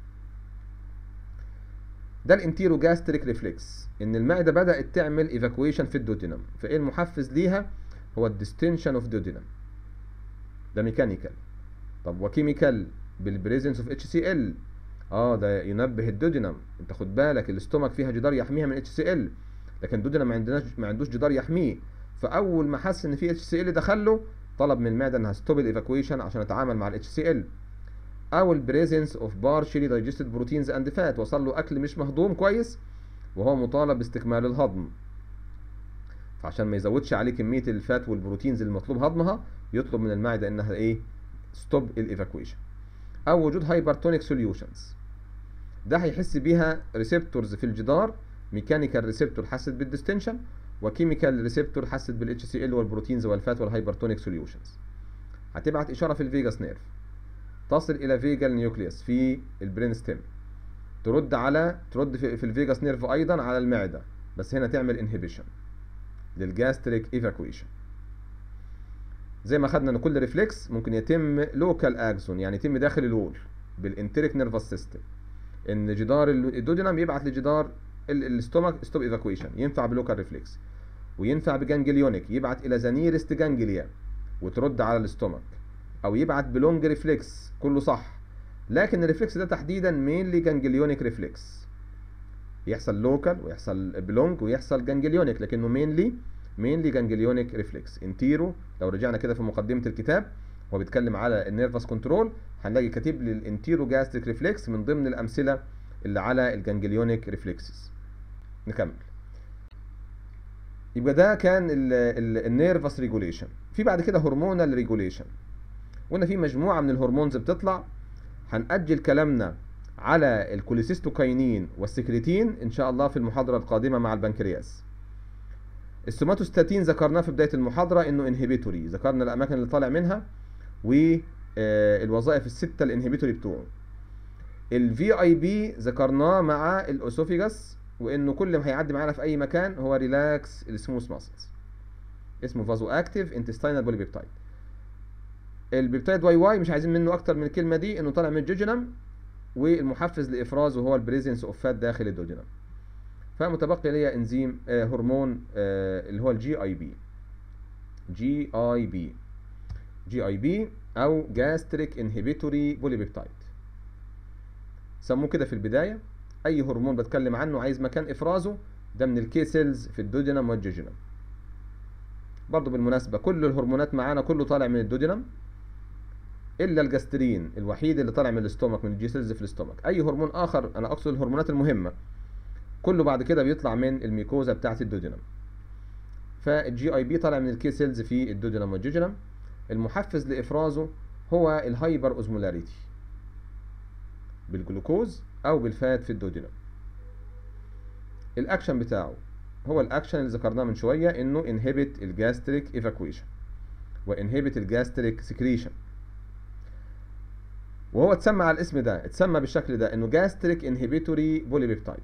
ده الانتيرو جاستريك ريفلكس ان المعده بدات تعمل ايفاكويشن في الدودينم فايه المحفز ليها هو الديستنشن اوف دودينم ده ميكانيكال طب وكيميكال بالبريزنس اوف اتش سي ال اه ده ينبه الدودينم انت خد بالك الاستومك فيها جدار يحميها من اتش سي ال لكن الدودينم ما عندناش ما عندوش جدار يحميه فاول ما حس ان في اتش سي ال دخل له طلب من المعده انها ستوب الايفاكويشن عشان اتعامل مع الاتش سي ال او البريزنس اوف بارشلي دايجستد بروتينز اند فات وصل له اكل مش مهضوم كويس وهو مطالب باستكمال الهضم فعشان ما يزودش عليه كميه الفات والبروتينز المطلوب هضمها يطلب من المعده انها ايه ستوب الايفاكويشن او وجود هايبرتونيك سوليوشنز ده هيحس بيها ريسبتورز في الجدار ميكانيكال ريسبتور حاسس بالديستنشن وكيميكال ريسبتور حست بالاتش سي ال والبروتينز والفات والهايبرتونيك سوليوشنز هتبعت اشاره في الفيجاس نيرف تصل الى فيجال نيوكليوس في البرين ستيم ترد على ترد في, في الفيجاس نيرف ايضا على المعده بس هنا تعمل انهبيشن للجاستريك ايفاكويشن زي ما خدنا ان كل ريفلكس ممكن يتم لوكال اكزون يعني يتم داخل الول بالانتريك نيرفس سيستم ان جدار الدودينام يبعت لجدار الاستومك ستوب ايفاكويشن ينفع بلوكال ريفلكس وينفع بجانجليونيك يبعت الى ذا نيرست جانجليا وترد على الاستومك او يبعت بلونج ريفلكس كله صح لكن الريفلكس ده تحديدا مينلي جانجليونيك ريفلكس يحصل لوكال ويحصل بلونج ويحصل جانجليونيك لكنه مينلي مينلي جانجليونيك ريفلكس انتيرو لو رجعنا كده في مقدمه الكتاب هو بيتكلم على النيرفس كنترول هنلاقي كاتب لي الانتيرو جاستريك ريفلكس من ضمن الامثله اللي على الجانجليونيك ريفلكسز نكمل يبقى ده كان النيرفس ريجوليشن في بعد كده هرمونال ريجوليشن قلنا في مجموعه من الهرمونز بتطلع هنأجل كلامنا على الكوليسيستوكاينين والسكريتين ان شاء الله في المحاضره القادمه مع البنكرياس السوماتوستاتين ذكرناه في بدايه المحاضره انه انهبيتوري ذكرنا الاماكن اللي طالع منها والوظائف آه، السته الانهبيتوري بتوعه الفي اي بي ذكرناه مع الاسوفيجاس وانه كل ما هيعدي معانا في اي مكان هو ريلاكس السموث ماسلز اسمه فازو اكتيف انتستينال بولي بيبتايد البيبتايد واي واي مش عايزين منه اكتر من الكلمه دي انه طالع من الجوجنم والمحفز لافرازه هو البريزنس اوف فات داخل الدوجنم فمتبقي ليا انزيم آه هرمون آه اللي هو الجي اي بي جي اي بي جي اي بي او جاستريك انهبيتوري بوليبيبتايد سموه كده في البدايه اي هرمون بتكلم عنه عايز مكان افرازه ده من الكي سيلز في الدودينم والجوجينم برضه بالمناسبة كل الهرمونات معانا كله طالع من الدودينم الا الجاسترين الوحيد اللي طالع من الاستومك من الجي سيلز في الاستومك اي هرمون اخر انا اقصد الهرمونات المهمة كله بعد كده بيطلع من الميكوزا بتاعة الدودينم فالجي اي بي طالع من الكي سيلز في الدودينم والجوجينم المحفز لافرازه هو الهايبر اوزمولاريتي بالجلوكوز او بالفات في الدودنا الاكشن بتاعه هو الاكشن اللي ذكرناه من شويه انه انهبت الجاستريك ايفاكويشن وانهبت الجاستريك سكريشن وهو اتسمى على الاسم ده اتسمى بالشكل ده انه جاستريك انهبيتوري بوليبيبتايد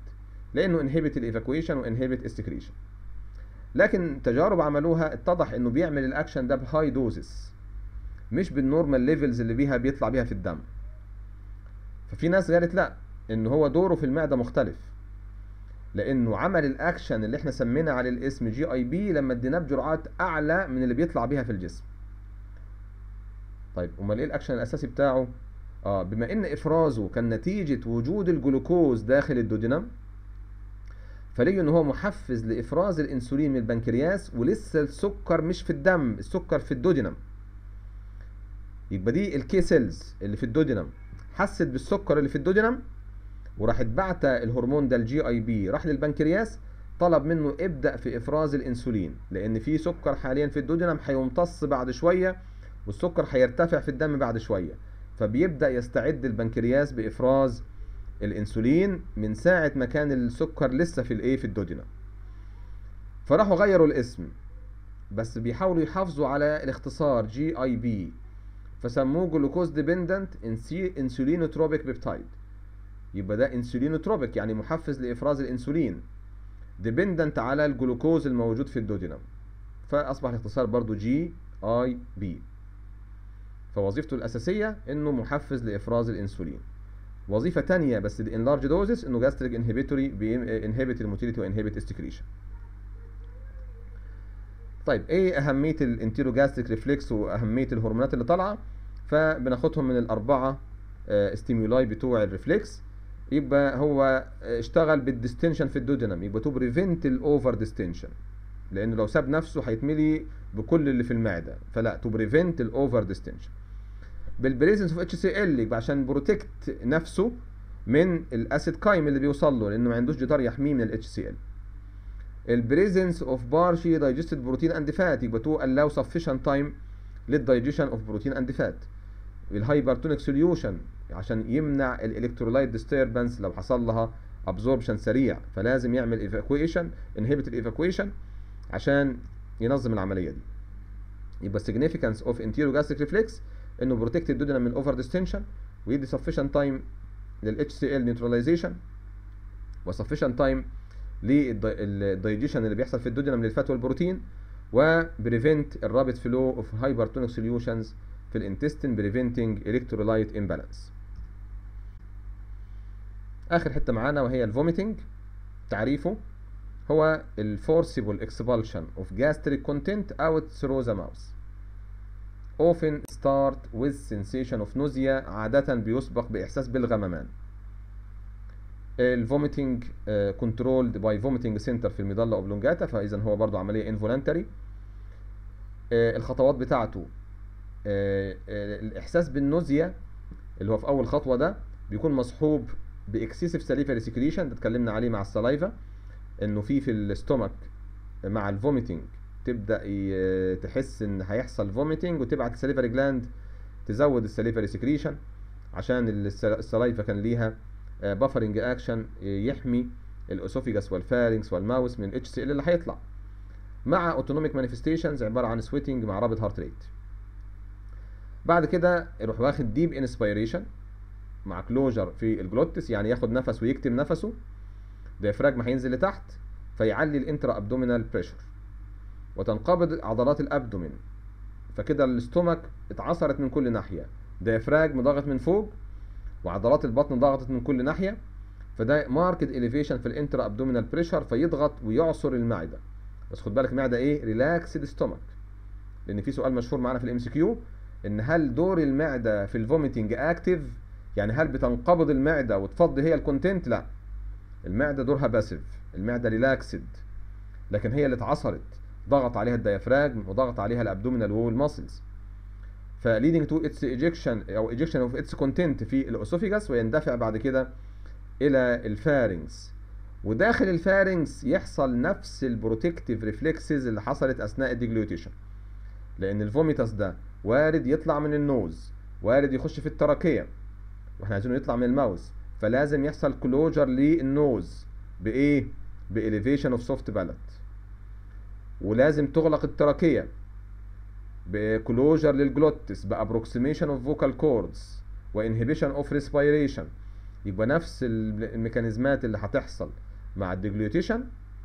لانه انهبت الايفاكويشن وانهبت السكريشن لكن تجارب عملوها اتضح انه بيعمل الاكشن ده بهاي دوزز مش بالنورمال ليفلز اللي بيها بيطلع بيها في الدم ففي ناس قالت لا ان هو دوره في المعده مختلف لانه عمل الاكشن اللي احنا سمينا على الاسم جي اي بي لما اديناه بجرعات اعلى من اللي بيطلع بيها في الجسم طيب امال ايه الاكشن الاساسي بتاعه اه بما ان افرازه كان نتيجه وجود الجلوكوز داخل الدودينم فليه ان هو محفز لافراز الانسولين من البنكرياس ولسه السكر مش في الدم السكر في الدودينم يبقى دي الكي سيلز اللي في الدودينم حست بالسكر اللي في الدودينم وراحت بعت الهرمون ده الجي اي بي راح للبنكرياس طلب منه ابدا في افراز الانسولين لان في سكر حاليا في الدودينم هيمتص بعد شويه والسكر هيرتفع في الدم بعد شويه فبيبدا يستعد البنكرياس بافراز الانسولين من ساعه ما كان السكر لسه في الايه في الدودينم فراحوا غيروا الاسم بس بيحاولوا يحافظوا على الاختصار جي اي بي فسموه جلوكوز ديبندنت انسولينوتروبيك بيبتايد يبقى ده انسولينوتروبيك يعني محفز لافراز الانسولين ديبندنت على الجلوكوز الموجود في الدودينم فاصبح الاختصار برضو جي اي بي فوظيفته الاساسيه انه محفز لافراز الانسولين وظيفه ثانيه بس ان لارج دوزز انه جاستريك انهبيتوري بينهبت الموتيليتي وانهبت استكريشن طيب ايه اهميه الانتيروجاستريك ريفلكس واهميه الهرمونات اللي طالعه فبناخدهم من الأربعة استيمولاي آه، بتوع الريفلكس يبقى هو اشتغل بالديستنشن في الدودنم يبقى تو بريفنت الاوفر ديستنشن لان لو ساب نفسه هيتملي بكل اللي في المعده فلا تو بريفنت الاوفر ديستنشن بالبريزنس اوف اتش سي ال يبقى عشان بروتكت نفسه من الاسيد كايم اللي بيوصل له لانه ما عندوش جدار يحميه من الاتش سي ال البريزنس اوف بارشي دايجستد بروتين اند فات يبقى تو الاو سفيشنت تايم للدايجيشن اوف بروتين اند فات بالهايبرتونيك سوليوشن عشان يمنع الالكترولايت ديستربنس لو حصل لها ابزوربشن سريع فلازم يعمل ايفاكويشن انهبت الايفاكويشن عشان ينظم العمليه دي يبقى significance اوف انتيرو gastric ريفلكس انه بروتكت الدودنا من اوفر ديستنشن ويدي سفيشن تايم لل HCl neutralization نيوتراليزيشن وسفيشن تايم للدايجيشن اللي بيحصل في الدودنا من الفات والبروتين وبريفنت الرابط فلو اوف هايبرتونيك سوليوشنز في الانتستين بريفنتنج الكترولايت امبالانس اخر حته معانا وهي الفوميتنج تعريفه هو الفورسيبل اكسبالشن اوف جاستريك كونتنت اوت ثرو ذا mouth اوفن ستارت وذ سنسيشن اوف نوزيا عادة بيسبق بإحساس بالغممان الفوميتنج كنترولد باي فوميتنج سنتر في الميدالا اوبلونجاتا فاذا هو برضو عمليه انفولنتري آه، الخطوات بتاعته آه، آه، الاحساس بالنوزيا اللي هو في اول خطوه ده بيكون مصحوب باكسسيف ساليفري سكريشن ده اتكلمنا عليه مع السلايفا انه في في الاستومك مع الفوميتنج تبدا آه، تحس ان هيحصل فوميتنج وتبعت الساليفري جلاند تزود الساليفري سكريشن عشان السلايفا كان ليها بافرنج اكشن يحمي الاسوفيجاس والفارنكس والماوس من الاتش سي ال اللي هيطلع مع اوتونوميك مانيفستيشنز عباره عن سويتنج مع رابط هارت ريت بعد كده يروح واخد ديب انسبيريشن مع كلوجر في الجلوتس يعني ياخد نفس ويكتم نفسه ما هينزل لتحت فيعلي الانترا ابدومينال بريشر وتنقبض عضلات الابدومين فكده الاستومك اتعصرت من كل ناحيه ديافراجم ضغط من فوق وعضلات البطن ضغطت من كل ناحيه فده ماركت اليفيشن في الانترا ابدومينال بريشر فيضغط ويعصر المعده بس خد بالك المعده ايه ريلاكسد ستومك لان في سؤال مشهور معانا في الام سي كيو ان هل دور المعده في الفوميتنج اكتف يعني هل بتنقبض المعده وتفضي هي الكونتنت لا المعده دورها باسيف المعده ريلاكسد لكن هي اللي اتعصرت ضغط عليها الديافراجم وضغط عليها الابدومينال وول ماسلز فليدنج تو اتس ايجكشن او ايجكشن اوف اتس كونتنت في الاسوفيجاس ويندفع بعد كده الى الفارنجز وداخل الفارنجز يحصل نفس البروتكتيف ريفلكسز اللي حصلت اثناء الديجلوتيشن لان الفوميتاس ده وارد يطلع من النوز وارد يخش في التراكية واحنا عايزينه يطلع من الماوس فلازم يحصل كلوجر للنوز بايه بإليفيشن اوف سوفت بالت ولازم تغلق التراكية بكلوجر للجلوتس بابروكسيميشن اوف فوكال كوردز وانهبيشن اوف ريسبيريشن يبقى نفس الميكانيزمات اللي هتحصل مع الديجلوتيشن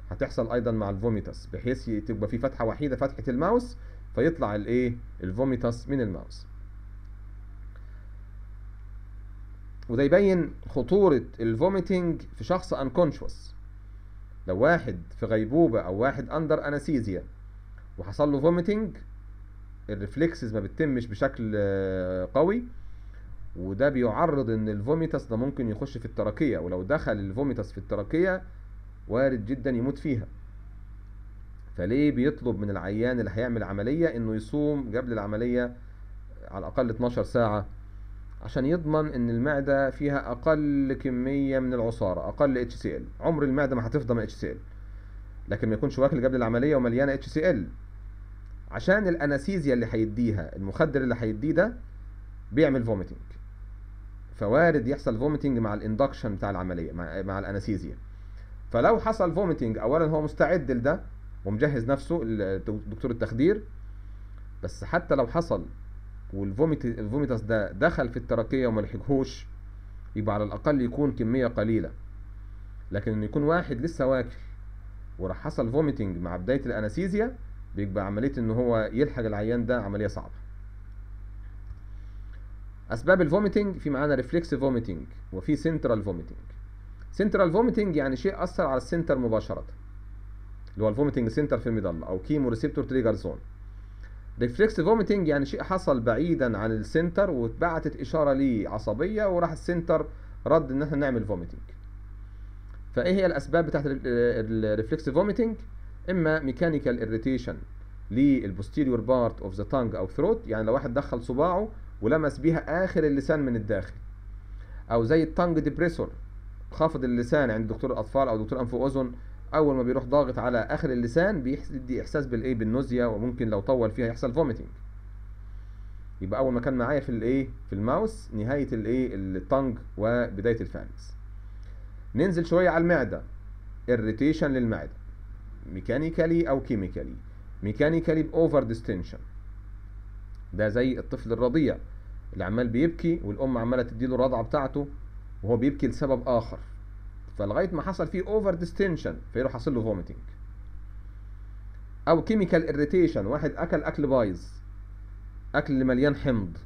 هتحصل ايضا مع الفوميتس بحيث تبقى في فتحه وحيده فتحه الماوس فيطلع الايه الفوميتاس من الماوس وده يبين خطورة الفوميتنج في شخص انكونشوس لو واحد في غيبوبة او واحد اندر انستيزيا وحصل له فوميتنج الرفلكسز ما بتتمش بشكل آه، قوي وده بيعرض ان الفوميتاس ده ممكن يخش في التراكية ولو دخل الفوميتاس في التراكية وارد جدا يموت فيها فليه بيطلب من العيان اللي هيعمل عملية انه يصوم قبل العملية على الاقل 12 ساعة عشان يضمن ان المعدة فيها اقل كمية من العصارة اقل HCl عمر المعدة ما هتفضى من HCl لكن ما يكونش واكل قبل العملية ومليانة HCl عشان الاناسيزيا اللي هيديها المخدر اللي هيديه ده بيعمل فوميتنج فوارد يحصل فوميتنج مع الاندكشن بتاع العملية مع, مع فلو حصل فوميتنج اولا هو مستعد لده ومجهز نفسه دكتور التخدير بس حتى لو حصل والفوميتاس ده دخل في التراكية وما لحقهوش يبقى على الأقل يكون كمية قليلة لكن إن يكون واحد لسه واكل وراح حصل فوميتنج مع بداية الأنستيزيا بيبقى عملية إن هو يلحق العيان ده عملية صعبة أسباب الفوميتنج في معانا ريفلكس فوميتنج وفي سنترال فوميتنج سنترال فوميتنج يعني شيء أثر على السنتر مباشرة اللي هو الفوميتنج سنتر في الميدالا او كيمو ريسبتور تريجر زون ريفلكس فوميتنج يعني شيء حصل بعيدا عن السنتر واتبعتت اشاره ليه عصبيه وراح السنتر رد ان احنا نعمل فوميتنج فايه هي الاسباب بتاعت الريفلكس فوميتنج اما ميكانيكال اريتيشن للبوستيريور بارت اوف ذا تانج او ثروت يعني لو واحد دخل صباعه ولمس بيها اخر اللسان من الداخل او زي التانج ديبريسور خافض اللسان عند دكتور الاطفال او دكتور انف واذن اول ما بيروح ضاغط على اخر اللسان بيدي احساس بالايه بالنزية وممكن لو طول فيها يحصل فوميتنج يبقى اول ما كان معايا في الايه في الماوس نهايه الايه التنج وبدايه الفانكس ننزل شويه على المعده الريتيشن للمعده ميكانيكالي او كيميكالي ميكانيكالي باوفر ديستنشن ده زي الطفل الرضيع اللي عمال بيبكي والام عماله تديله الرضعه بتاعته وهو بيبكي لسبب اخر فلغايه ما حصل فيه اوفر ديستنشن فيروح حاصل له فوميتنج او كيميكال اريتيشن واحد اكل اكل بايظ اكل مليان حمض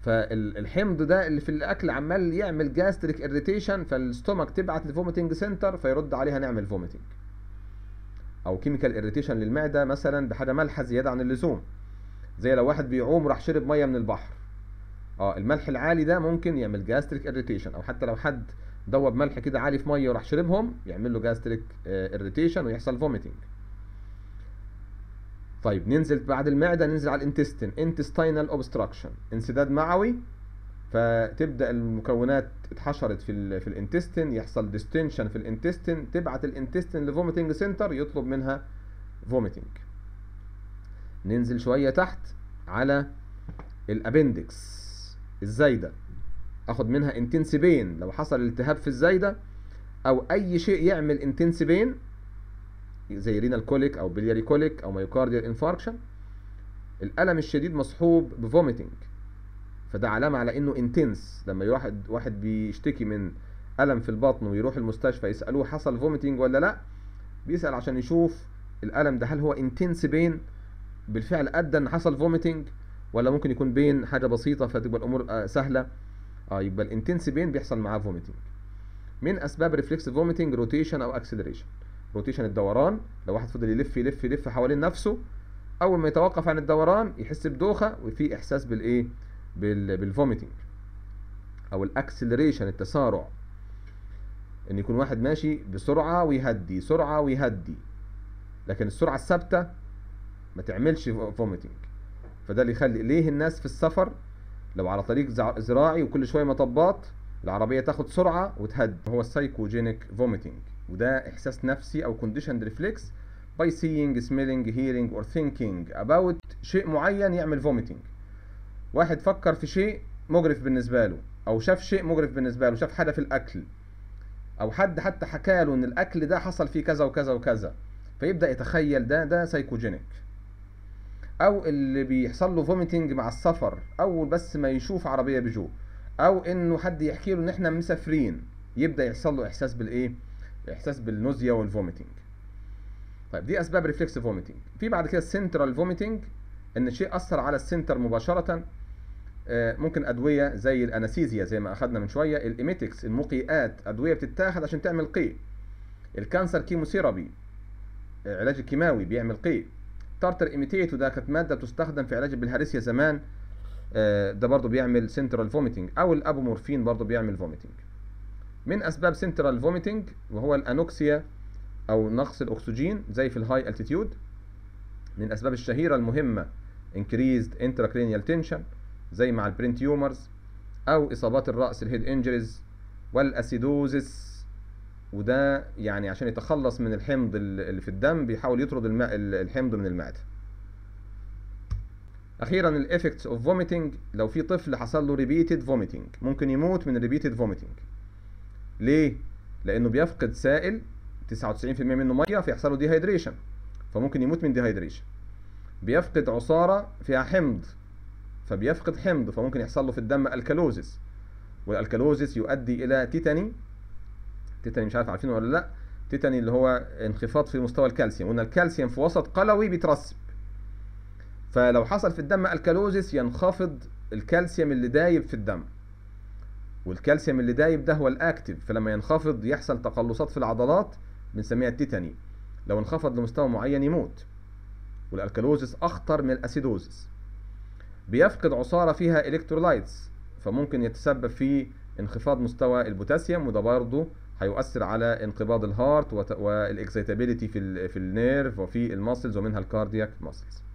فالحمض ده اللي في الاكل عمال يعمل جاستريك اريتيشن فالستومك تبعت لفوميتنج سنتر فيرد عليها نعمل فوميتنج او كيميكال اريتيشن للمعده مثلا بحاجه مالحه زياده عن اللزوم زي لو واحد بيعوم راح شرب ميه من البحر اه الملح العالي ده ممكن يعمل جاستريك اريتيشن او حتى لو حد دوب ملح كده عالي في ميه وراح شربهم يعمل له جاستريك اريتيشن آه، ويحصل فوميتنج طيب ننزل بعد المعده ننزل على الانتستين انتستينال اوبستراكشن انسداد معوي فتبدا المكونات اتحشرت في الـ في الانتستين يحصل ديستنشن في الانتستين تبعت الانتستين لفوميتنج سنتر يطلب منها فوميتنج ننزل شويه تحت على الابندكس الزايده اخد منها انتنسبين لو حصل التهاب في الزايده او اي شيء يعمل انتنسبين زي رينال كوليك او بلياري كوليك او مايوكارديال انفاركشن الالم الشديد مصحوب بفوميتنج فده علامه على انه انتنس لما واحد واحد بيشتكي من الم في البطن ويروح المستشفى يسالوه حصل فوميتنج ولا لا بيسال عشان يشوف الالم ده هل هو انتنس بين بالفعل ادى ان حصل فوميتنج ولا ممكن يكون بين حاجه بسيطه فتبقى الامور آه، سهله اه يبقى الانتنس بين بيحصل معاه فوميتنج من اسباب ريفلكس فوميتنج روتيشن او اكسلريشن روتيشن الدوران لو واحد فضل يلف يلف يلف حوالين نفسه اول ما يتوقف عن الدوران يحس بدوخه وفي احساس بالايه بالفوميتنج او الاكسلريشن التسارع ان يكون واحد ماشي بسرعه ويهدي سرعه ويهدي لكن السرعه الثابته ما تعملش فوميتنج فده اللي يخلي ليه الناس في السفر لو على طريق زراعي وكل شويه مطبات العربيه تاخد سرعه وتهد هو السايكوجينيك فوميتنج وده احساس نفسي او كونديشن ريفلكس باي سيينج سميلينج هيرينج اور ثينكينج اباوت شيء معين يعمل فوميتنج واحد فكر في شيء مقرف بالنسبه له او شاف شيء مقرف بالنسبه له شاف حاجه في الاكل او حد حتى حكى له ان الاكل ده حصل فيه كذا وكذا وكذا فيبدا يتخيل ده ده سايكوجينيك او اللي بيحصل له فوميتنج مع السفر اول بس ما يشوف عربيه بيجو او انه حد يحكي له ان احنا مسافرين يبدا يحصل له احساس بالايه احساس بالنزية والفوميتنج طيب دي اسباب ريفلكس فوميتنج في بعد كده سنترال فوميتنج ان شيء اثر على السنتر مباشره آه، ممكن ادويه زي الانستيزيا زي ما اخذنا من شويه الايميتكس المقيئات ادويه بتتاخد عشان تعمل قيء الكانسر كيموثيرابي علاج الكيماوي بيعمل قيء التارتر ايميتيت وده كانت ماده بتستخدم في علاج بالهارسيا زمان آه، ده برضه بيعمل سنترال فوميتنج او الابومورفين برضه بيعمل فوميتنج من اسباب سنترال فوميتنج وهو الانوكسيا او نقص الاكسجين زي في الهاي التيتيود من الاسباب الشهيره المهمه increased intracranial tension زي مع البرين تيومرز او اصابات الراس الهيد انجريز والاسيدوزس وده يعني عشان يتخلص من الحمض اللي في الدم بيحاول يطرد الماء الحمض من المعده اخيرا الايفكتس اوف فوميتنج لو في طفل حصل له ريبيتد فوميتنج ممكن يموت من ريبيتد فوميتنج ليه لانه بيفقد سائل 99% منه ميه فيحصل له ديهايدريشن فممكن يموت من ديهايدريشن بيفقد عصاره فيها حمض فبيفقد حمض فممكن يحصل له في الدم الكالوزيس والالكالوزيس يؤدي الى تيتاني تيتاني مش عارف عارفينه ولا لا تيتاني اللي هو انخفاض في مستوى الكالسيوم قلنا الكالسيوم في وسط قلوي بيترسب فلو حصل في الدم الكالوزيس ينخفض الكالسيوم اللي دايب في الدم والكالسيوم اللي دايب ده هو الاكتف فلما ينخفض يحصل تقلصات في العضلات بنسميها التيتاني لو انخفض لمستوى معين يموت والالكالوزيس اخطر من الاسيدوزيس بيفقد عصارة فيها الكترولايتس فممكن يتسبب في انخفاض مستوى البوتاسيوم وده برضه هيؤثر على انقباض الهارت والاكسيتابيلتي في في النيرف وفي الماسلز ومنها الكاردياك ماسلز